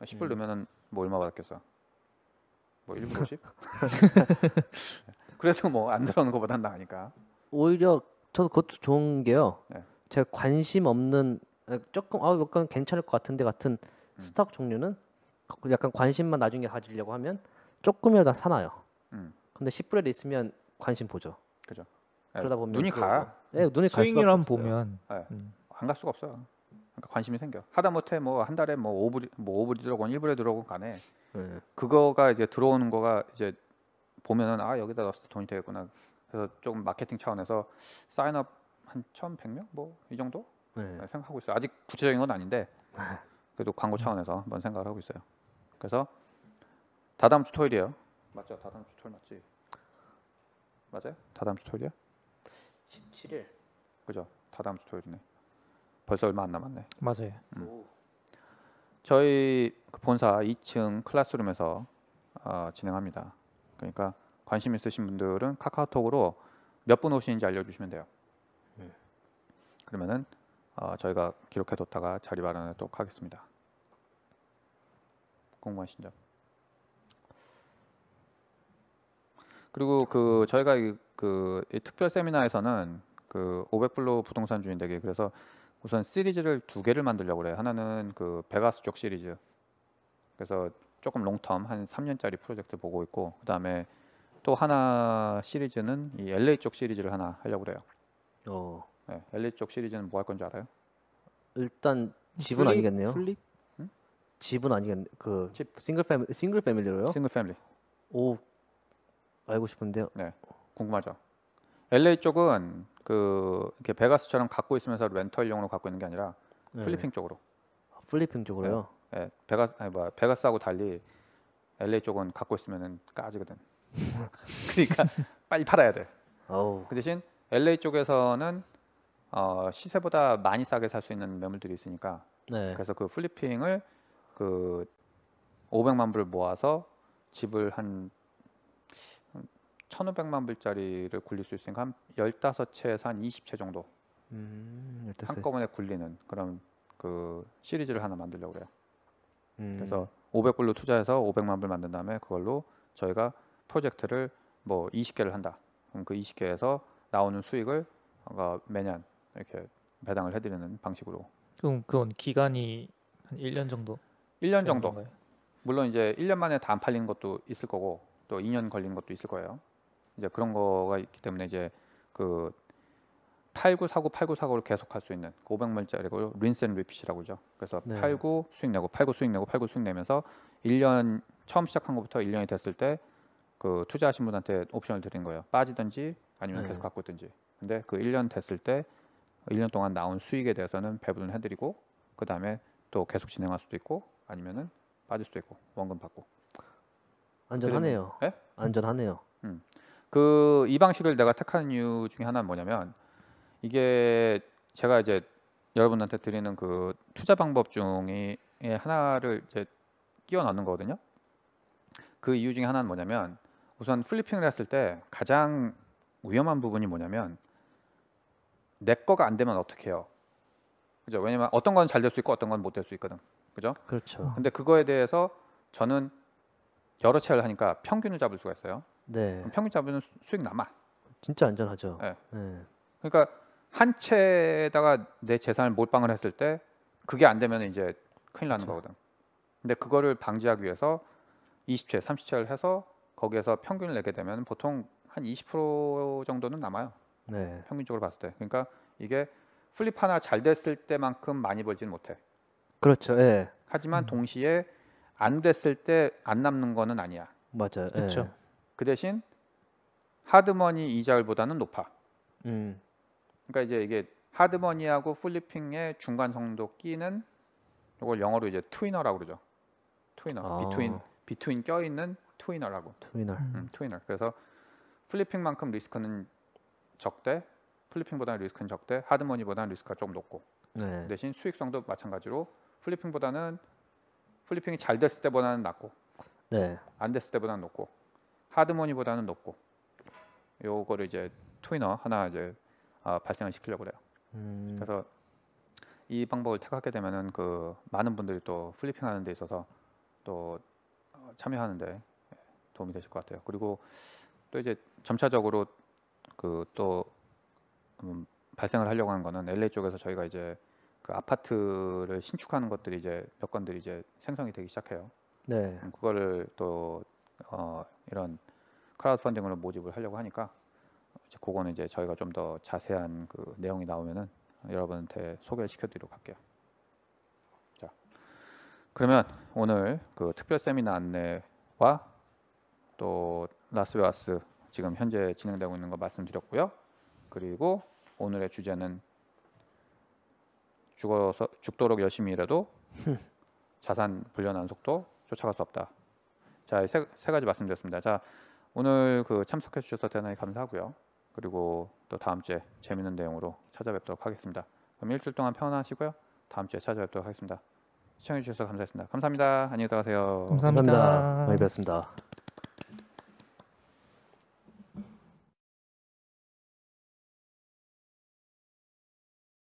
10불 음. 넣으면은 뭐 얼마 받았겠어? 뭐1분 50? 그래도 뭐 안 들어오는 것보단 나으니까. 오히려 저도 그것도 좋은 게요. 네. 제가 관심 없는 아, 조금 아 이건 괜찮을 것 같은데 같은 음. 스톡 종류는 그 약간 관심만 나중에 가지려고 하면 조금이라도 사놔요 음. 근데 10불에 있으면 관심 보죠. 그죠. 그러다 보면 눈이 그, 가. 예, 네, 눈이 갈 수가 없어 보면 네. 음. 안갈 수가 없어요. 그러니까 관심이 생겨. 하다못해 뭐 한 달에 뭐 5불 뭐 5불이 들어건 1불에 들어건 간에 네. 그거가 이제 들어오는 거가 이제 보면은 아 여기다 넣었을 때 돈이 되겠구나. 그래서 조금 마케팅 차원에서 사인업 한 1,100명 뭐 이 정도 예. 네. 생각하고 있어요. 아직 구체적인 건 아닌데 그래도 광고 차원에서 한번 생각을 하고 있어요. 그래서 다다음 주 토요일이에요. 맞죠? 다다음 주 토요일 맞지? 맞아요? 다다음 주 토요일이야? 17일. 그죠? 다다음 주 토요일이네. 벌써 얼마 안 남았네. 맞아요. 음. 저희 그 본사 2층 클래스룸에서 어, 진행합니다. 그러니까 관심 있으신 분들은 카카오톡으로 몇 분 오시는지 알려주시면 돼요. 네. 그러면은 어, 저희가 기록해뒀다가 자리 마련하도록 하겠습니다. 궁금하신 점. 그리고 그 저희가 그, 그 특별 세미나에서는 그 500불로 부동산 주인 되기 그래서 우선 시리즈를 두 개를 만들려고 그래요. 하나는 그 베가스 쪽 시리즈. 그래서 조금 롱텀 한 3년짜리 프로젝트 보고 있고 그다음에 또 하나 시리즈는 이 LA 쪽 시리즈를 하나 하려고 그래요. 어. 네, LA 쪽 시리즈는 뭐 할 건지 알아요? 일단 집은 플립? 아니겠네요. 플립? 응? 집은 아니겠네. 그 집. 싱글 패밀 싱글 패밀리로요? 싱글 패밀리. 오. 알고 싶은데요. 네. 궁금하죠. LA 쪽은 그 이렇게 베가스처럼 갖고 있으면서 렌털용으로 갖고 있는 게 아니라 네. 플리핑 쪽으로. 아, 플리핑 쪽으로요. 예, 네. 베가스 아니 뭐야 베가스하고 달리 LA 쪽은 갖고 있으면은 까지거든. 그러니까 빨리 팔아야 돼. 어우. 그 대신 LA 쪽에서는 어, 시세보다 많이 싸게 살 수 있는 매물들이 있으니까. 네. 그래서 그 플리핑을 그 500만 불 모아서 집을 한 1,500만 불짜리를 굴릴 수 있으니까 한 15채에서 한 20채 정도 음, 한꺼번에 굴리는 그런 그 시리즈를 하나 만들려고 그래요. 음. 그래서 500불로 투자해서 500만 불 만든 다음에 그걸로 저희가 프로젝트를 뭐 20개를 한다. 그럼 그 20개에서 나오는 수익을 매년 이렇게 배당을 해드리는 방식으로. 그럼 그건 기간이 한 1년 정도? 1년 정도. 건가요? 물론 이제 1년 만에 다 안 팔리는 것도 있을 거고 또 2년 걸린 것도 있을 거예요. 이제 그런 거가 있기 때문에 이제 그 8949, 8949를 계속할 수 있는 500만원짜리고 그 린센 리핏이라고 그러죠. 그래서 네. 89 수익 내고 89 수익 내고 89 수익 내면서 1년 처음 시작한 것부터 1년이 됐을 때 그 투자하신 분한테 옵션을 드린 거예요. 빠지든지 아니면 네. 계속 갖고 있든지. 근데 그 1년 됐을 때 1년 동안 나온 수익에 대해서는 배분을 해드리고 그 다음에 또 계속 진행할 수도 있고 아니면은 빠질 수도 있고 원금 받고 안전하네요. 네? 안전하네요. 음. 그이 방식을 내가 택한 이유 중에 하나는 뭐냐면 이게 제가 이제 여러분한테 드리는 그 투자 방법 중에 하나를 이제 끼워 넣는 거거든요. 그 이유 중에 하나는 뭐냐면 우선 플리핑을 했을 때 가장 위험한 부분이 뭐냐면 내 거가 안 되면 어떻게 해요? 그죠? 왜냐면 어떤 건 잘 될 수 있고 어떤 건 못 될 수 있거든. 그죠? 그렇죠. 근데 그거에 대해서 저는 여러 채를 하니까 평균을 잡을 수가 있어요. 네. 그럼 평균 잡으면 수익 남아. 진짜 안전하죠. 네. 네. 그러니까 한 채에다가 내 재산을 몰빵을 했을 때 그게 안 되면 이제 큰일 나는 그렇죠. 거거든. 근데 그거를 방지하기 위해서 20채, 30채를 해서 거기에서 평균을 내게 되면 보통 한 20% 정도는 남아요. 네. 평균적으로 봤을 때. 그러니까 이게 플립 하나 잘 됐을 때만큼 많이 벌지는 못해. 그렇죠. 예. 하지만 음. 동시에 안 됐을 때 안 남는 거는 아니야. 맞아요. 그렇죠. 예. 그 대신 하드머니 이자율보다는 높아. 음. 그러니까 이제 이게 하드머니하고 플리핑의 중간 정도 끼는 이걸 영어로 이제 트위너라고 그러죠. 트위너. 아. 비트윈 비트윈 껴 있는 트위너라고. 트위너. 음, 트위너. 그래서 플리핑만큼 리스크는 적대, 플리핑보다는 리스크는 적대, 하드머니보다는 리스크가 조금 높고. 네. 그 대신 수익성도 마찬가지로 플리핑보다는 플리핑이 잘 됐을 때보다는 낮고. 네. 안 됐을 때보다는 높고. 하드모니보다는 높고 요거를 이제 토이너 하나 이제 아, 발생을 시키려고 그래요. 음. 그래서 이 방법을 택하게 되면은 그 많은 분들이 또 플리핑 하는 데 있어서 또 어, 참여하는데 도움이 되실 것 같아요. 그리고 또 이제 점차적으로 그또 음, 발생을 하려고 하는 거는 LA 쪽에서 저희가 이제 그 아파트를 신축하는 것들이 이제 몇 건들이 이제 생성이 되기 시작해요. 네. 그거를 또 어, 이런 크라우드 펀딩으로 모집을 하려고 하니까 이제 그거는 이제 저희가 좀 더 자세한 그 내용이 나오면은 여러분한테 소개를 시켜드리도록 할게요. 자, 그러면 오늘 그 특별 세미나 안내와 또 라스베가스 지금 현재 진행되고 있는 거 말씀드렸고요. 그리고 오늘의 주제는 죽어서 죽도록 열심히 일해도 자산 불려 난속도 쫓아갈 수 없다. 자, 세, 세 가지 말씀드렸습니다. 자, 오늘 그 참석해 주셔서 대단히 감사하고요. 그리고 또 다음 주에 재밌는 내용으로 찾아뵙도록 하겠습니다. 그럼 일주일 동안 편안하시고요. 다음 주에 찾아뵙도록 하겠습니다. 시청해 주셔서 감사했습니다. 감사합니다. 안녕히 들어가세요. 감사합니다. 감사합니다. 많이 뵙습니다.